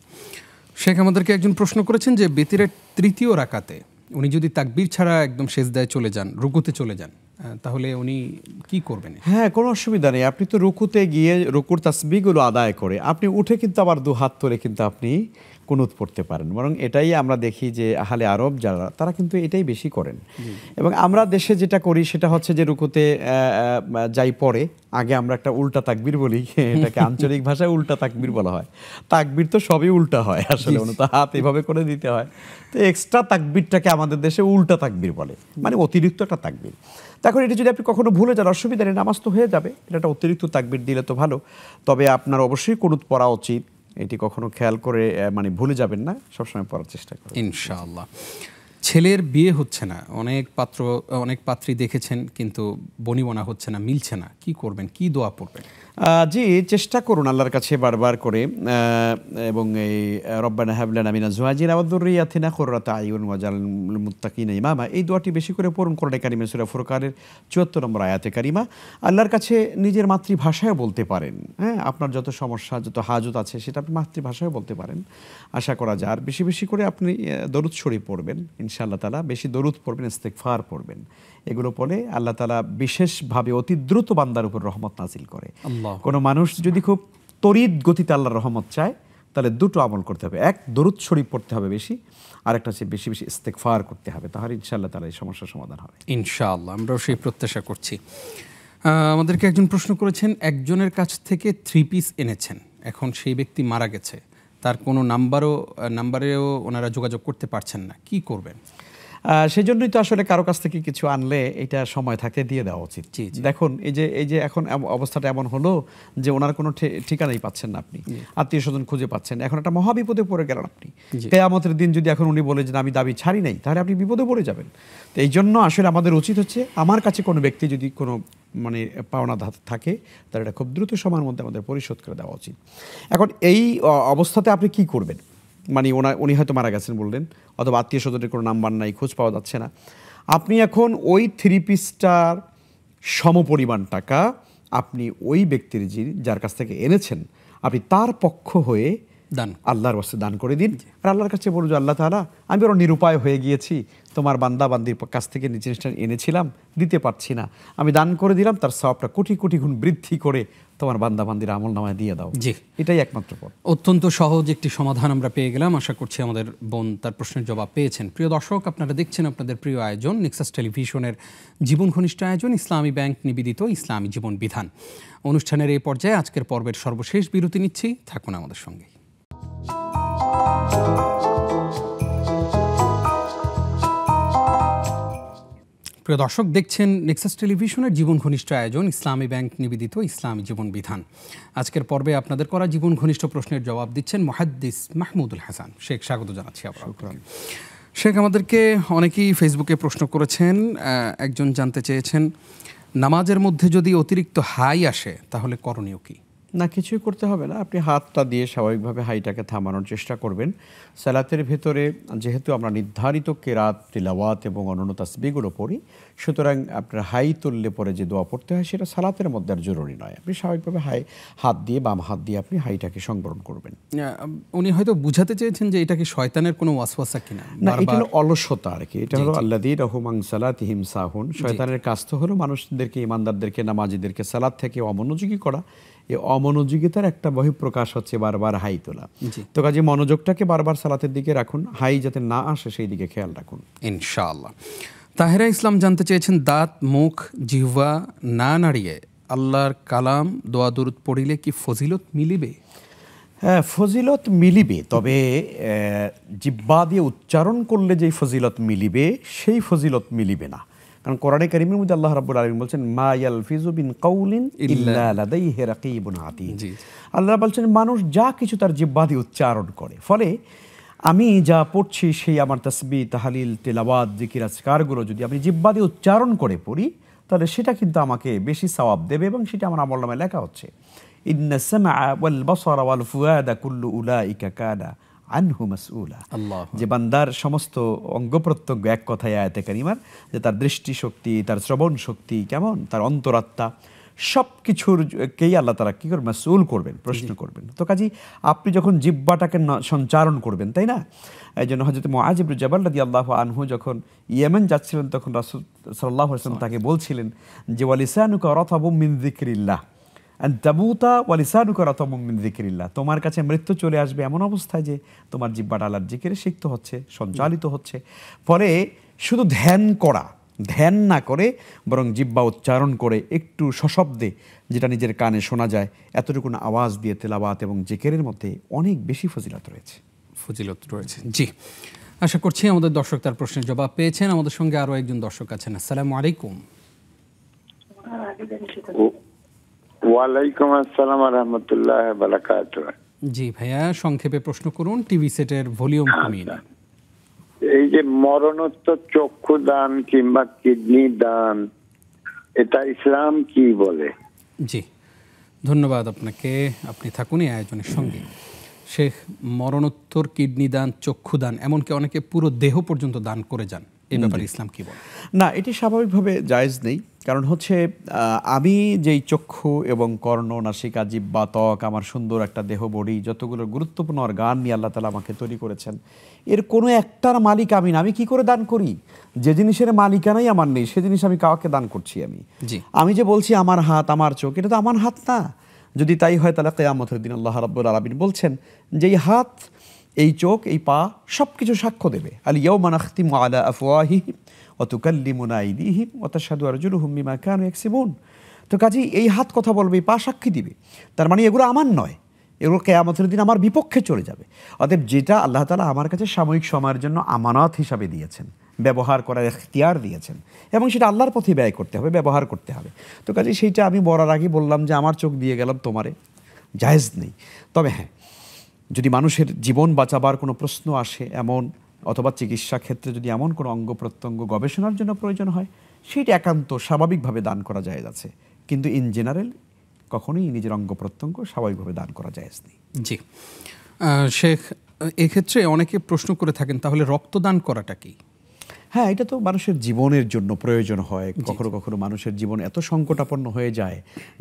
শেখ আমাদেরকে একজন প্রশ্ন করেছেন যে বেতিরের তৃতীয় রাকাতে উনি যদি তাকবির ছাড়া একদম সেজদায় চলে যান রুকুতে চলে যান তাহলে উনি কি করবেন হ্যাঁ কোনো অসুবিধা নেই আপনি তো রুকুতে গিয়ে রুকুর তাসবিগুলো আদায় করে আপনি উঠে কিন্তু আবার দু হাত তোলে কিন্তু আপনি কুনুত পড়তে পারেন বরং এটাই আমরা দেখি যে আহালে আরব যারা তারা কিন্তু এটাই বেশি করেন এবং আমরা দেশে যেটা করি সেটা হচ্ছে যে রুকুতে যাই পরে আগে আমরা একটা উল্টা তাকবির বলি এটাকে আঞ্চলিক ভাষায় উল্টা তাকবির বলা হয় তাকবির তো সবই উল্টা হয় আসলে তো হাত এভাবে করে দিতে হয় তো এক্সট্রা তাকবিরটাকে আমাদের দেশে উল্টা তাকবির বলে মানে অতিরিক্ত একটা তাকবির তখন এটা যদি আপনি কখনো ভুলে যান অসুবিধা নেই নামাজ তো হয়ে যাবে এটা একটা অতিরিক্ত তাকবির দিলে তো ভালো তবে আপনার অবশ্যই কোনুত পড়া উচিত এটি কখনো খেয়াল করে মানে ভুলে যাবেন না সবসময় পড়ার চেষ্টা করবেন ইনশাআল্লাহ ছেলের বিয়ে হচ্ছে না অনেক পাত্র অনেক পাত্রী দেখেছেন কিন্তু বনিবনা হচ্ছে না মিলছে না কি করবেন কি দোয়া পড়বেন জি চেষ্টা করুন আল্লাহর কাছে বারবার করে এবং এই রব্বানা হাবলান আমিনা জোহাজির রিয়াথিনা খোরাত আইউন ওয়াজাল মুত্তাকিনা ইমামা এই দোয়াটি বেশি করে পড়ুন কোরআন কারিমা সুরা ফুরকারের চুয়াত্তর নম্বর আয়াতে কারিমা আল্লাহর কাছে নিজের মাতৃভাষায় বলতে পারেন হ্যাঁ আপনার যত সমস্যা যত হাজত আছে সেটা আপনি মাতৃভাষায় বলতে পারেন আশা করা যায় আর বেশি বেশি করে আপনি দরুদ শরীফ পড়বেন ইনশাআল্লাহ তালা বেশি দরুদ পড়বেন ইস্তেকফার পড়বেন এগুলো পড়ে আল্লাহ তালা বিশেষভাবে অতি দ্রুত বান্দার উপর রহমত নাজিল করে কোনো মানুষ যদি খুব তড়িৎ গতিতে আল্লাহর রহমত চায় তাহলে দুটো আমল করতে হবে এক দরুদ শরীফ পড়তে হবে বেশি আর একটা হচ্ছে বেশি বেশি ইস্তেকফার করতে হবে তাহলে ইনশাআল্লাহ তাহলে এই সমস্যার সমাধান হবে ইনশাআল্লাহ আমরাও সেই প্রত্যাশা করছি আমাদেরকে একজন প্রশ্ন করেছেন একজনের কাছ থেকে থ্রি পিস এনেছেন এখন সেই ব্যক্তি মারা গেছে তার কোনো নাম্বারও নাম্বারেও ওনারা যোগাযোগ করতে পারছেন না কি করবেন সেজন্যই তো আসলে কারো কাছ থেকে কিছু আনলে এটা সময় থাকতে দিয়ে দেওয়া উচিত দেখুন এই যে এই যে এখন অবস্থাটা এমন হলো যে ওনার কোনো ঠিকানাই পাচ্ছেন না আপনি আত্মীয় স্বজন খুঁজে পাচ্ছেন এখন একটা মহাবিপদে পড়ে গেলেন আপনি কেয়ামতের দিন যদি এখন উনি বলে যে আমি দাবি ছাড়ি নাই তাহলে আপনি বিপদে পড়ে যাবেন তো এই জন্য আসলে আমাদের উচিত হচ্ছে আমার কাছে কোনো ব্যক্তি যদি কোনো মানে পাওনা থাকে তাহলে এটা খুব দ্রুত সময়ের মধ্যে আমাদের পরিশোধ করে দেওয়া উচিত এখন এই অবস্থাতে আপনি কি করবেন মানে ওনা উনি হয়তো মারা গেছেন বললেন অথবা আত্মীয় স্বজনের কোনো নাম্বার নাই খোঁজ পাওয়া যাচ্ছে না আপনি এখন ওই থ্রি পিসটার সমপরিমাণ টাকা আপনি ওই ব্যক্তির যিনি যার কাছ থেকে এনেছেন আপনি তার পক্ষ হয়ে দান আল্লাহর ওয়াস্তে দান করে দিন আর আল্লাহর কাছে বলুন যে আল্লাহ তাহারা আমি আরও নিরুপায় হয়ে গিয়েছি তোমার বান্দা বান্দির কাছ থেকে জিনিসটা এনেছিলাম দিতে পারছি না আমি দান করে দিলাম তার সবটা কোটি কোটি গুণ বৃদ্ধি করে তোমার বান্দা বান্দির আমল নামায় দিয়ে দাও জি এটাই একমাত্র পথ অত্যন্ত সহজ একটি সমাধান আমরা পেয়ে গেলাম আশা করছি আমাদের বোন তার প্রশ্নের জবাব পেয়েছেন প্রিয় দর্শক আপনারা দেখছেন আপনাদের প্রিয় আয়োজন নেক্সাস টেলিভিশনের জীবন ঘনিষ্ঠ আয়োজন ইসলামী ব্যাংক নিবেদিত ইসলামী জীবন বিধান অনুষ্ঠানের এই পর্যায়ে আজকের পর্বের সর্বশেষ বিরতি নিচ্ছি থাকুন আমাদের সঙ্গে প্রিয় দর্শক দেখছেন নেক্সাস টেলিভিশনের জীবন ঘনিষ্ঠ আয়োজন ইসলামী ব্যাংক নিবেদিত ইসলামী জীবন বিধান আজকের পর্বে আপনাদের করা জীবন ঘনিষ্ঠ প্রশ্নের জবাব দিচ্ছেন মহাদ্দিস মাহমুদুল হাসান শেখ স্বাগত জানাচ্ছি আপনার শেখ আমাদেরকে অনেকেই ফেসবুকে প্রশ্ন করেছেন একজন জানতে চেয়েছেন নামাজের মধ্যে যদি অতিরিক্ত হাই আসে তাহলে করণীয় কী না কিছুই করতে হবে না আপনি হাতটা দিয়ে স্বাভাবিকভাবে হাইটাকে থামানোর চেষ্টা করবেন সালাতের ভেতরে যেহেতু আমরা নির্ধারিত কেরাত তিলাওয়াত এবং অনন্য তাসবিগুলো পড়ি সুতরাং আপনার হাই তুললে পরে যে দোয়া পড়তে হয় সেটা সালাতের মধ্যে আর জরুরি নয় আপনি স্বাভাবিকভাবে হাই হাত দিয়ে বাম হাত দিয়ে আপনি হাইটাকে সংবরণ করবেন উনি হয়তো বুঝাতে চেয়েছেন যে এটা কি শয়তানের কোনো ওয়াসওয়াসা কিনা না এটা হলো অলসতা আর কি এটা হলো আল্লাহ দিয়ে রহমান সালাতিহিম সাহুন শয়তানের কাজ তো হলো মানুষদেরকে ইমানদারদেরকে নামাজিদেরকে সালাদ থেকে অমনোযোগী করা এই অমনোযোগিতার একটা বহিঃপ্রকাশ হচ্ছে বারবার হাই তোলা তো কাজে মনোযোগটাকে বারবার সালাতের দিকে রাখুন হাই যাতে না আসে সেই দিকে খেয়াল রাখুন ইনশাআল্লাহ তাহেরা ইসলাম জানতে চেয়েছেন দাঁত মুখ জিহ্বা না নাড়িয়ে আল্লাহর কালাম দোয়া দূর পড়িলে কি ফজিলত মিলিবে হ্যাঁ ফজিলত মিলিবে তবে জিব্বা দিয়ে উচ্চারণ করলে যেই ফজিলত মিলিবে সেই ফজিলত মিলিবে না কারণ কোরআনে কারিমের মধ্যে আল্লাহ রাব্বুল আলামিন বলছেন মা ফিজু বিন কাউলিন ইল্লা লাদাইহি রাকিবুন আতিদ আল্লাহ বলছেন মানুষ যা কিছু তার জিহ্বাদি উচ্চারণ করে ফলে আমি যা পড়ছি সেই আমার তসবি তাহালিল তেলাবাদ জিকির আজকারগুলো যদি আমি জিব্বাদি উচ্চারণ করে পড়ি তাহলে সেটা কিন্তু আমাকে বেশি সওয়াব দেবে এবং সেটা আমার আমল নামে লেখা হচ্ছে ইন্না সামা ওয়াল বাসারা ওয়াল ফুয়াদা কুল্লু উলাইকা কানা আনহু মাসউলা যে বান্দার সমস্ত অঙ্গ প্রত্যঙ্গ এক কথায় আয়তে কারিমার যে তার দৃষ্টিশক্তি তার শ্রবণ শক্তি কেমন তার অন্তরাত্মা সব কেই আল্লাহ তারা কী করবেন মাসুল করবেন প্রশ্ন করবেন তো কাজী আপনি যখন জিব্বাটাকে সঞ্চারণ করবেন তাই না এই জন্য হজরত মোয়াজিবুল জাবাল রাদি আল্লাহ আনহু যখন ইয়েমেন যাচ্ছিলেন তখন রাসুল সাল্লাহ তাকে বলছিলেন যে ওয়ালিসানুকা রথ আবু মিন জিক্রিল্লাহ দাবুতা ওয়ালিসানুকা রতমুম জিকিরিল্লা তোমার কাছে মৃত্যু চলে আসবে এমন অবস্থায় যে তোমার জিব্বাটা আল্লাহর জিকিরে সিক্ত হচ্ছে সঞ্চালিত হচ্ছে ফলে শুধু ধ্যান করা ধ্যান না করে বরং জিব্বা উচ্চারণ করে একটু সশব্দে যেটা নিজের কানে শোনা যায় এতটুকু আওয়াজ দিয়ে তেলাবাত এবং জেকেরের মধ্যে অনেক বেশি ফজিলত রয়েছে ফজিলত রয়েছে জি আশা করছি আমাদের দর্শক তার প্রশ্নের জবাব পেয়েছেন আমাদের সঙ্গে আরও একজন দর্শক আছেন আসসালামু আলাইকুম ওয়ালাইকুম আসসালাম রহমতুল্লাহ বারাকাত জি ভাইয়া সংক্ষেপে প্রশ্ন করুন টিভি সেটের ভলিউম আচ্ছা। কমিয়ে না এই যে মরণোত্তর চক্ষু দান কিংবা কিডনি দান এটা ইসলাম কি বলে জি ধন্যবাদ আপনাকে আপনি থাকুন এই আয়োজনের সঙ্গে শেখ মরণোত্তর কিডনি দান চক্ষু দান এমনকি অনেকে পুরো দেহ পর্যন্ত দান করে যান এই ব্যাপারে ইসলাম কি বলে না এটি স্বাভাবিকভাবে জায়েজ নেই কারণ হচ্ছে আমি যেই চক্ষু এবং কর্ণ নাসিকা জিব্বা ত্বক আমার সুন্দর একটা দেহ বডি যতগুলো গুরুত্বপূর্ণ গান নিয়ে আল্লাহ তালা আমাকে তৈরি করেছেন এর কোনো একটার মালিক আমি না আমি কি করে দান করি যে জিনিসের মালিকানাই আমার নেই সে জিনিস আমি কাউকে দান করছি আমি আমি যে বলছি আমার হাত আমার চোখ এটা তো আমার হাত না যদি তাই হয় তাহলে কেয়ামতের দিন আল্লাহ রাব্বুল আলমিন বলছেন যে হাত এই চোখ এই পা সব কিছু সাক্ষ্য দেবে আল ইয়ৌমানাখতিম আলা আফওয়াহিহিম অতুকাল্লিমুনা আর অতাসাদু আরজুল হুম্মিমা কান এক্সিমুন তো কাজেই এই হাত কথা বলবে এই পা সাক্ষী দিবে তার মানে এগুলো আমার নয় এগুলো কেয়ামতের দিন আমার বিপক্ষে চলে যাবে অতএব যেটা আল্লাহ তালা আমার কাছে সাময়িক সময়ের জন্য আমানত হিসাবে দিয়েছেন ব্যবহার করার এখতিয়ার দিয়েছেন এবং সেটা আল্লাহর পথে ব্যয় করতে হবে ব্যবহার করতে হবে তো কাজে সেইটা আমি বলার আগে বললাম যে আমার চোখ দিয়ে গেলাম তোমারে জায়েজ নেই তবে হ্যাঁ যদি মানুষের জীবন বাঁচাবার কোনো প্রশ্ন আসে এমন অথবা চিকিৎসা ক্ষেত্রে যদি এমন কোনো অঙ্গ প্রত্যঙ্গ গবেষণার জন্য প্রয়োজন হয় সেটা একান্ত স্বাভাবিকভাবে দান করা যায় আছে কিন্তু ইন জেনারেল কখনোই নিজের অঙ্গ প্রত্যঙ্গ স্বাভাবিকভাবে দান করা যায় নেই জি শেখ এক্ষেত্রে অনেকে প্রশ্ন করে থাকেন তাহলে রক্তদান করাটা কি হ্যাঁ এটা তো মানুষের জীবনের জন্য প্রয়োজন হয় কখনো কখনো মানুষের জীবন এত সংকটাপন্ন হয়ে যায়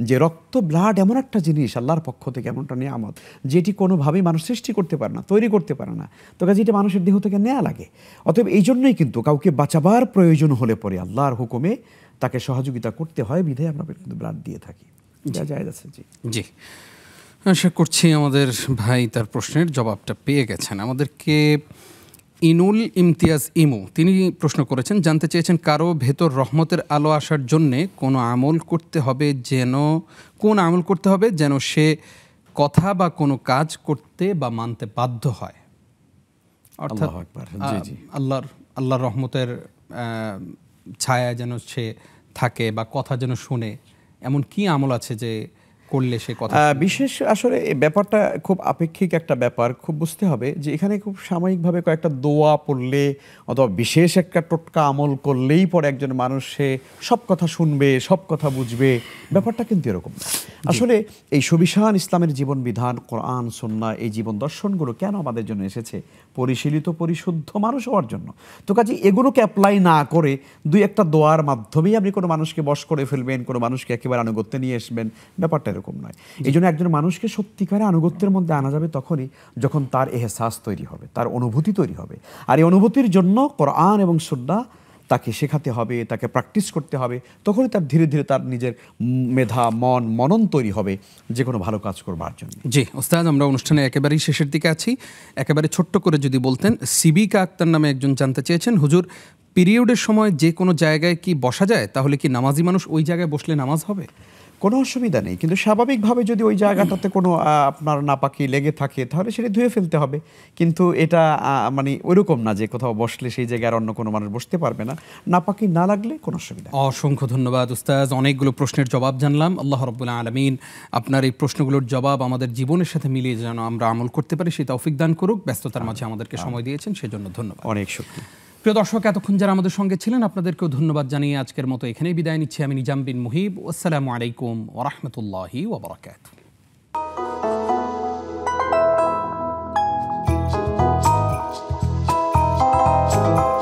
যে রক্ত ব্লাড এমন একটা জিনিস আল্লাহর পক্ষ থেকে এমনটা নিয়ামত যেটি কোনোভাবেই মানুষ সৃষ্টি করতে পারে না তৈরি করতে পারে না তো কাজে এটা মানুষের দেহ থেকে নেওয়া লাগে অতএব এই জন্যই কিন্তু কাউকে বাঁচাবার প্রয়োজন হলে পরে আল্লাহর হুকুমে তাকে সহযোগিতা করতে হয় বিধায় আমরা কিন্তু ব্লাড দিয়ে থাকি জি জি আশা করছি আমাদের ভাই তার প্রশ্নের জবাবটা পেয়ে গেছেন আমাদেরকে ইনুল ইমতিয়াজ ইমু তিনি প্রশ্ন করেছেন জানতে চেয়েছেন কারো ভেতর রহমতের আলো আসার জন্যে কোনো আমল করতে হবে যেন কোন আমল করতে হবে যেন সে কথা বা কোনো কাজ করতে বা মানতে বাধ্য হয় অর্থাৎ আল্লাহর আল্লাহর রহমতের ছায়া যেন সে থাকে বা কথা যেন শুনে এমন কি আমল আছে যে করলে সে কথা বিশেষ আসলে ব্যাপারটা খুব আপেক্ষিক একটা ব্যাপার খুব বুঝতে হবে যে এখানে খুব সাময়িকভাবে কয়েকটা দোয়া পড়লে অথবা বিশেষ একটা টোটকা আমল করলেই পরে একজন মানুষ সে সব কথা শুনবে সব কথা বুঝবে ব্যাপারটা কিন্তু এরকম আসলে এই সুবিশান ইসলামের জীবন বিধান কোরআন সন্না এই জীবন দর্শনগুলো কেন আমাদের জন্য এসেছে পরিশীলিত পরিশুদ্ধ মানুষ হওয়ার জন্য তো কাজে এগুলোকে অ্যাপ্লাই না করে দুই একটা দোয়ার মাধ্যমেই আপনি কোনো মানুষকে বশ করে ফেলবেন কোনো মানুষকে একেবারে আনুগত্য নিয়ে আসবেন ব্যাপারটা এরকম নয় এই জন্য একজন মানুষকে সত্যিকারে আনুগত্যের মধ্যে আনা যাবে তখনই যখন তার এহসাস তৈরি হবে তার অনুভূতি তৈরি হবে আর এই অনুভূতির জন্য কোরআন এবং সুন্না তাকে শেখাতে হবে তাকে প্র্যাকটিস করতে হবে তখনই তার ধীরে ধীরে তার নিজের মেধা মন মনন তৈরি হবে যে কোনো ভালো কাজ করবার জন্য জি ওস্তাদ আমরা অনুষ্ঠানে একেবারেই শেষের দিকে আছি একেবারে ছোট্ট করে যদি বলতেন সিবিকা আক্তার নামে একজন জানতে চেয়েছেন হুজুর পিরিয়ডের সময় যে কোনো জায়গায় কি বসা যায় তাহলে কি নামাজি মানুষ ওই জায়গায় বসলে নামাজ হবে কোনো অসুবিধা নেই কিন্তু স্বাভাবিকভাবে যদি ওই জায়গাটাতে কোনো আপনার নাপাকি লেগে থাকে তাহলে সেটা ধুয়ে ফেলতে হবে কিন্তু এটা মানে ওইরকম না যে কোথাও বসলে সেই জায়গায় অন্য কোনো মানুষ বসতে পারবে না নাপাকি না লাগলে কোনো অসুবিধা অসংখ্য ধন্যবাদ উস্তাজ অনেকগুলো প্রশ্নের জবাব জানলাম আল্লাহ রবুল্লা আলমিন আপনার এই প্রশ্নগুলোর জবাব আমাদের জীবনের সাথে মিলিয়ে যেন আমরা আমল করতে পারি সেই তৌফিক দান করুক ব্যস্ততার মাঝে আমাদেরকে সময় দিয়েছেন সেজন্য ধন্যবাদ অনেক শুক্রিয়া প্রিয় দর্শক এতক্ষণ যারা আমাদের সঙ্গে ছিলেন আপনাদেরকেও ধন্যবাদ জানিয়ে আজকের মতো এখানেই বিদায় নিচ্ছি আমি নিজাম বিন মুহিব আসসালামু আলাইকুম ওরহমতুল্লাহি ওবরাকাত thank you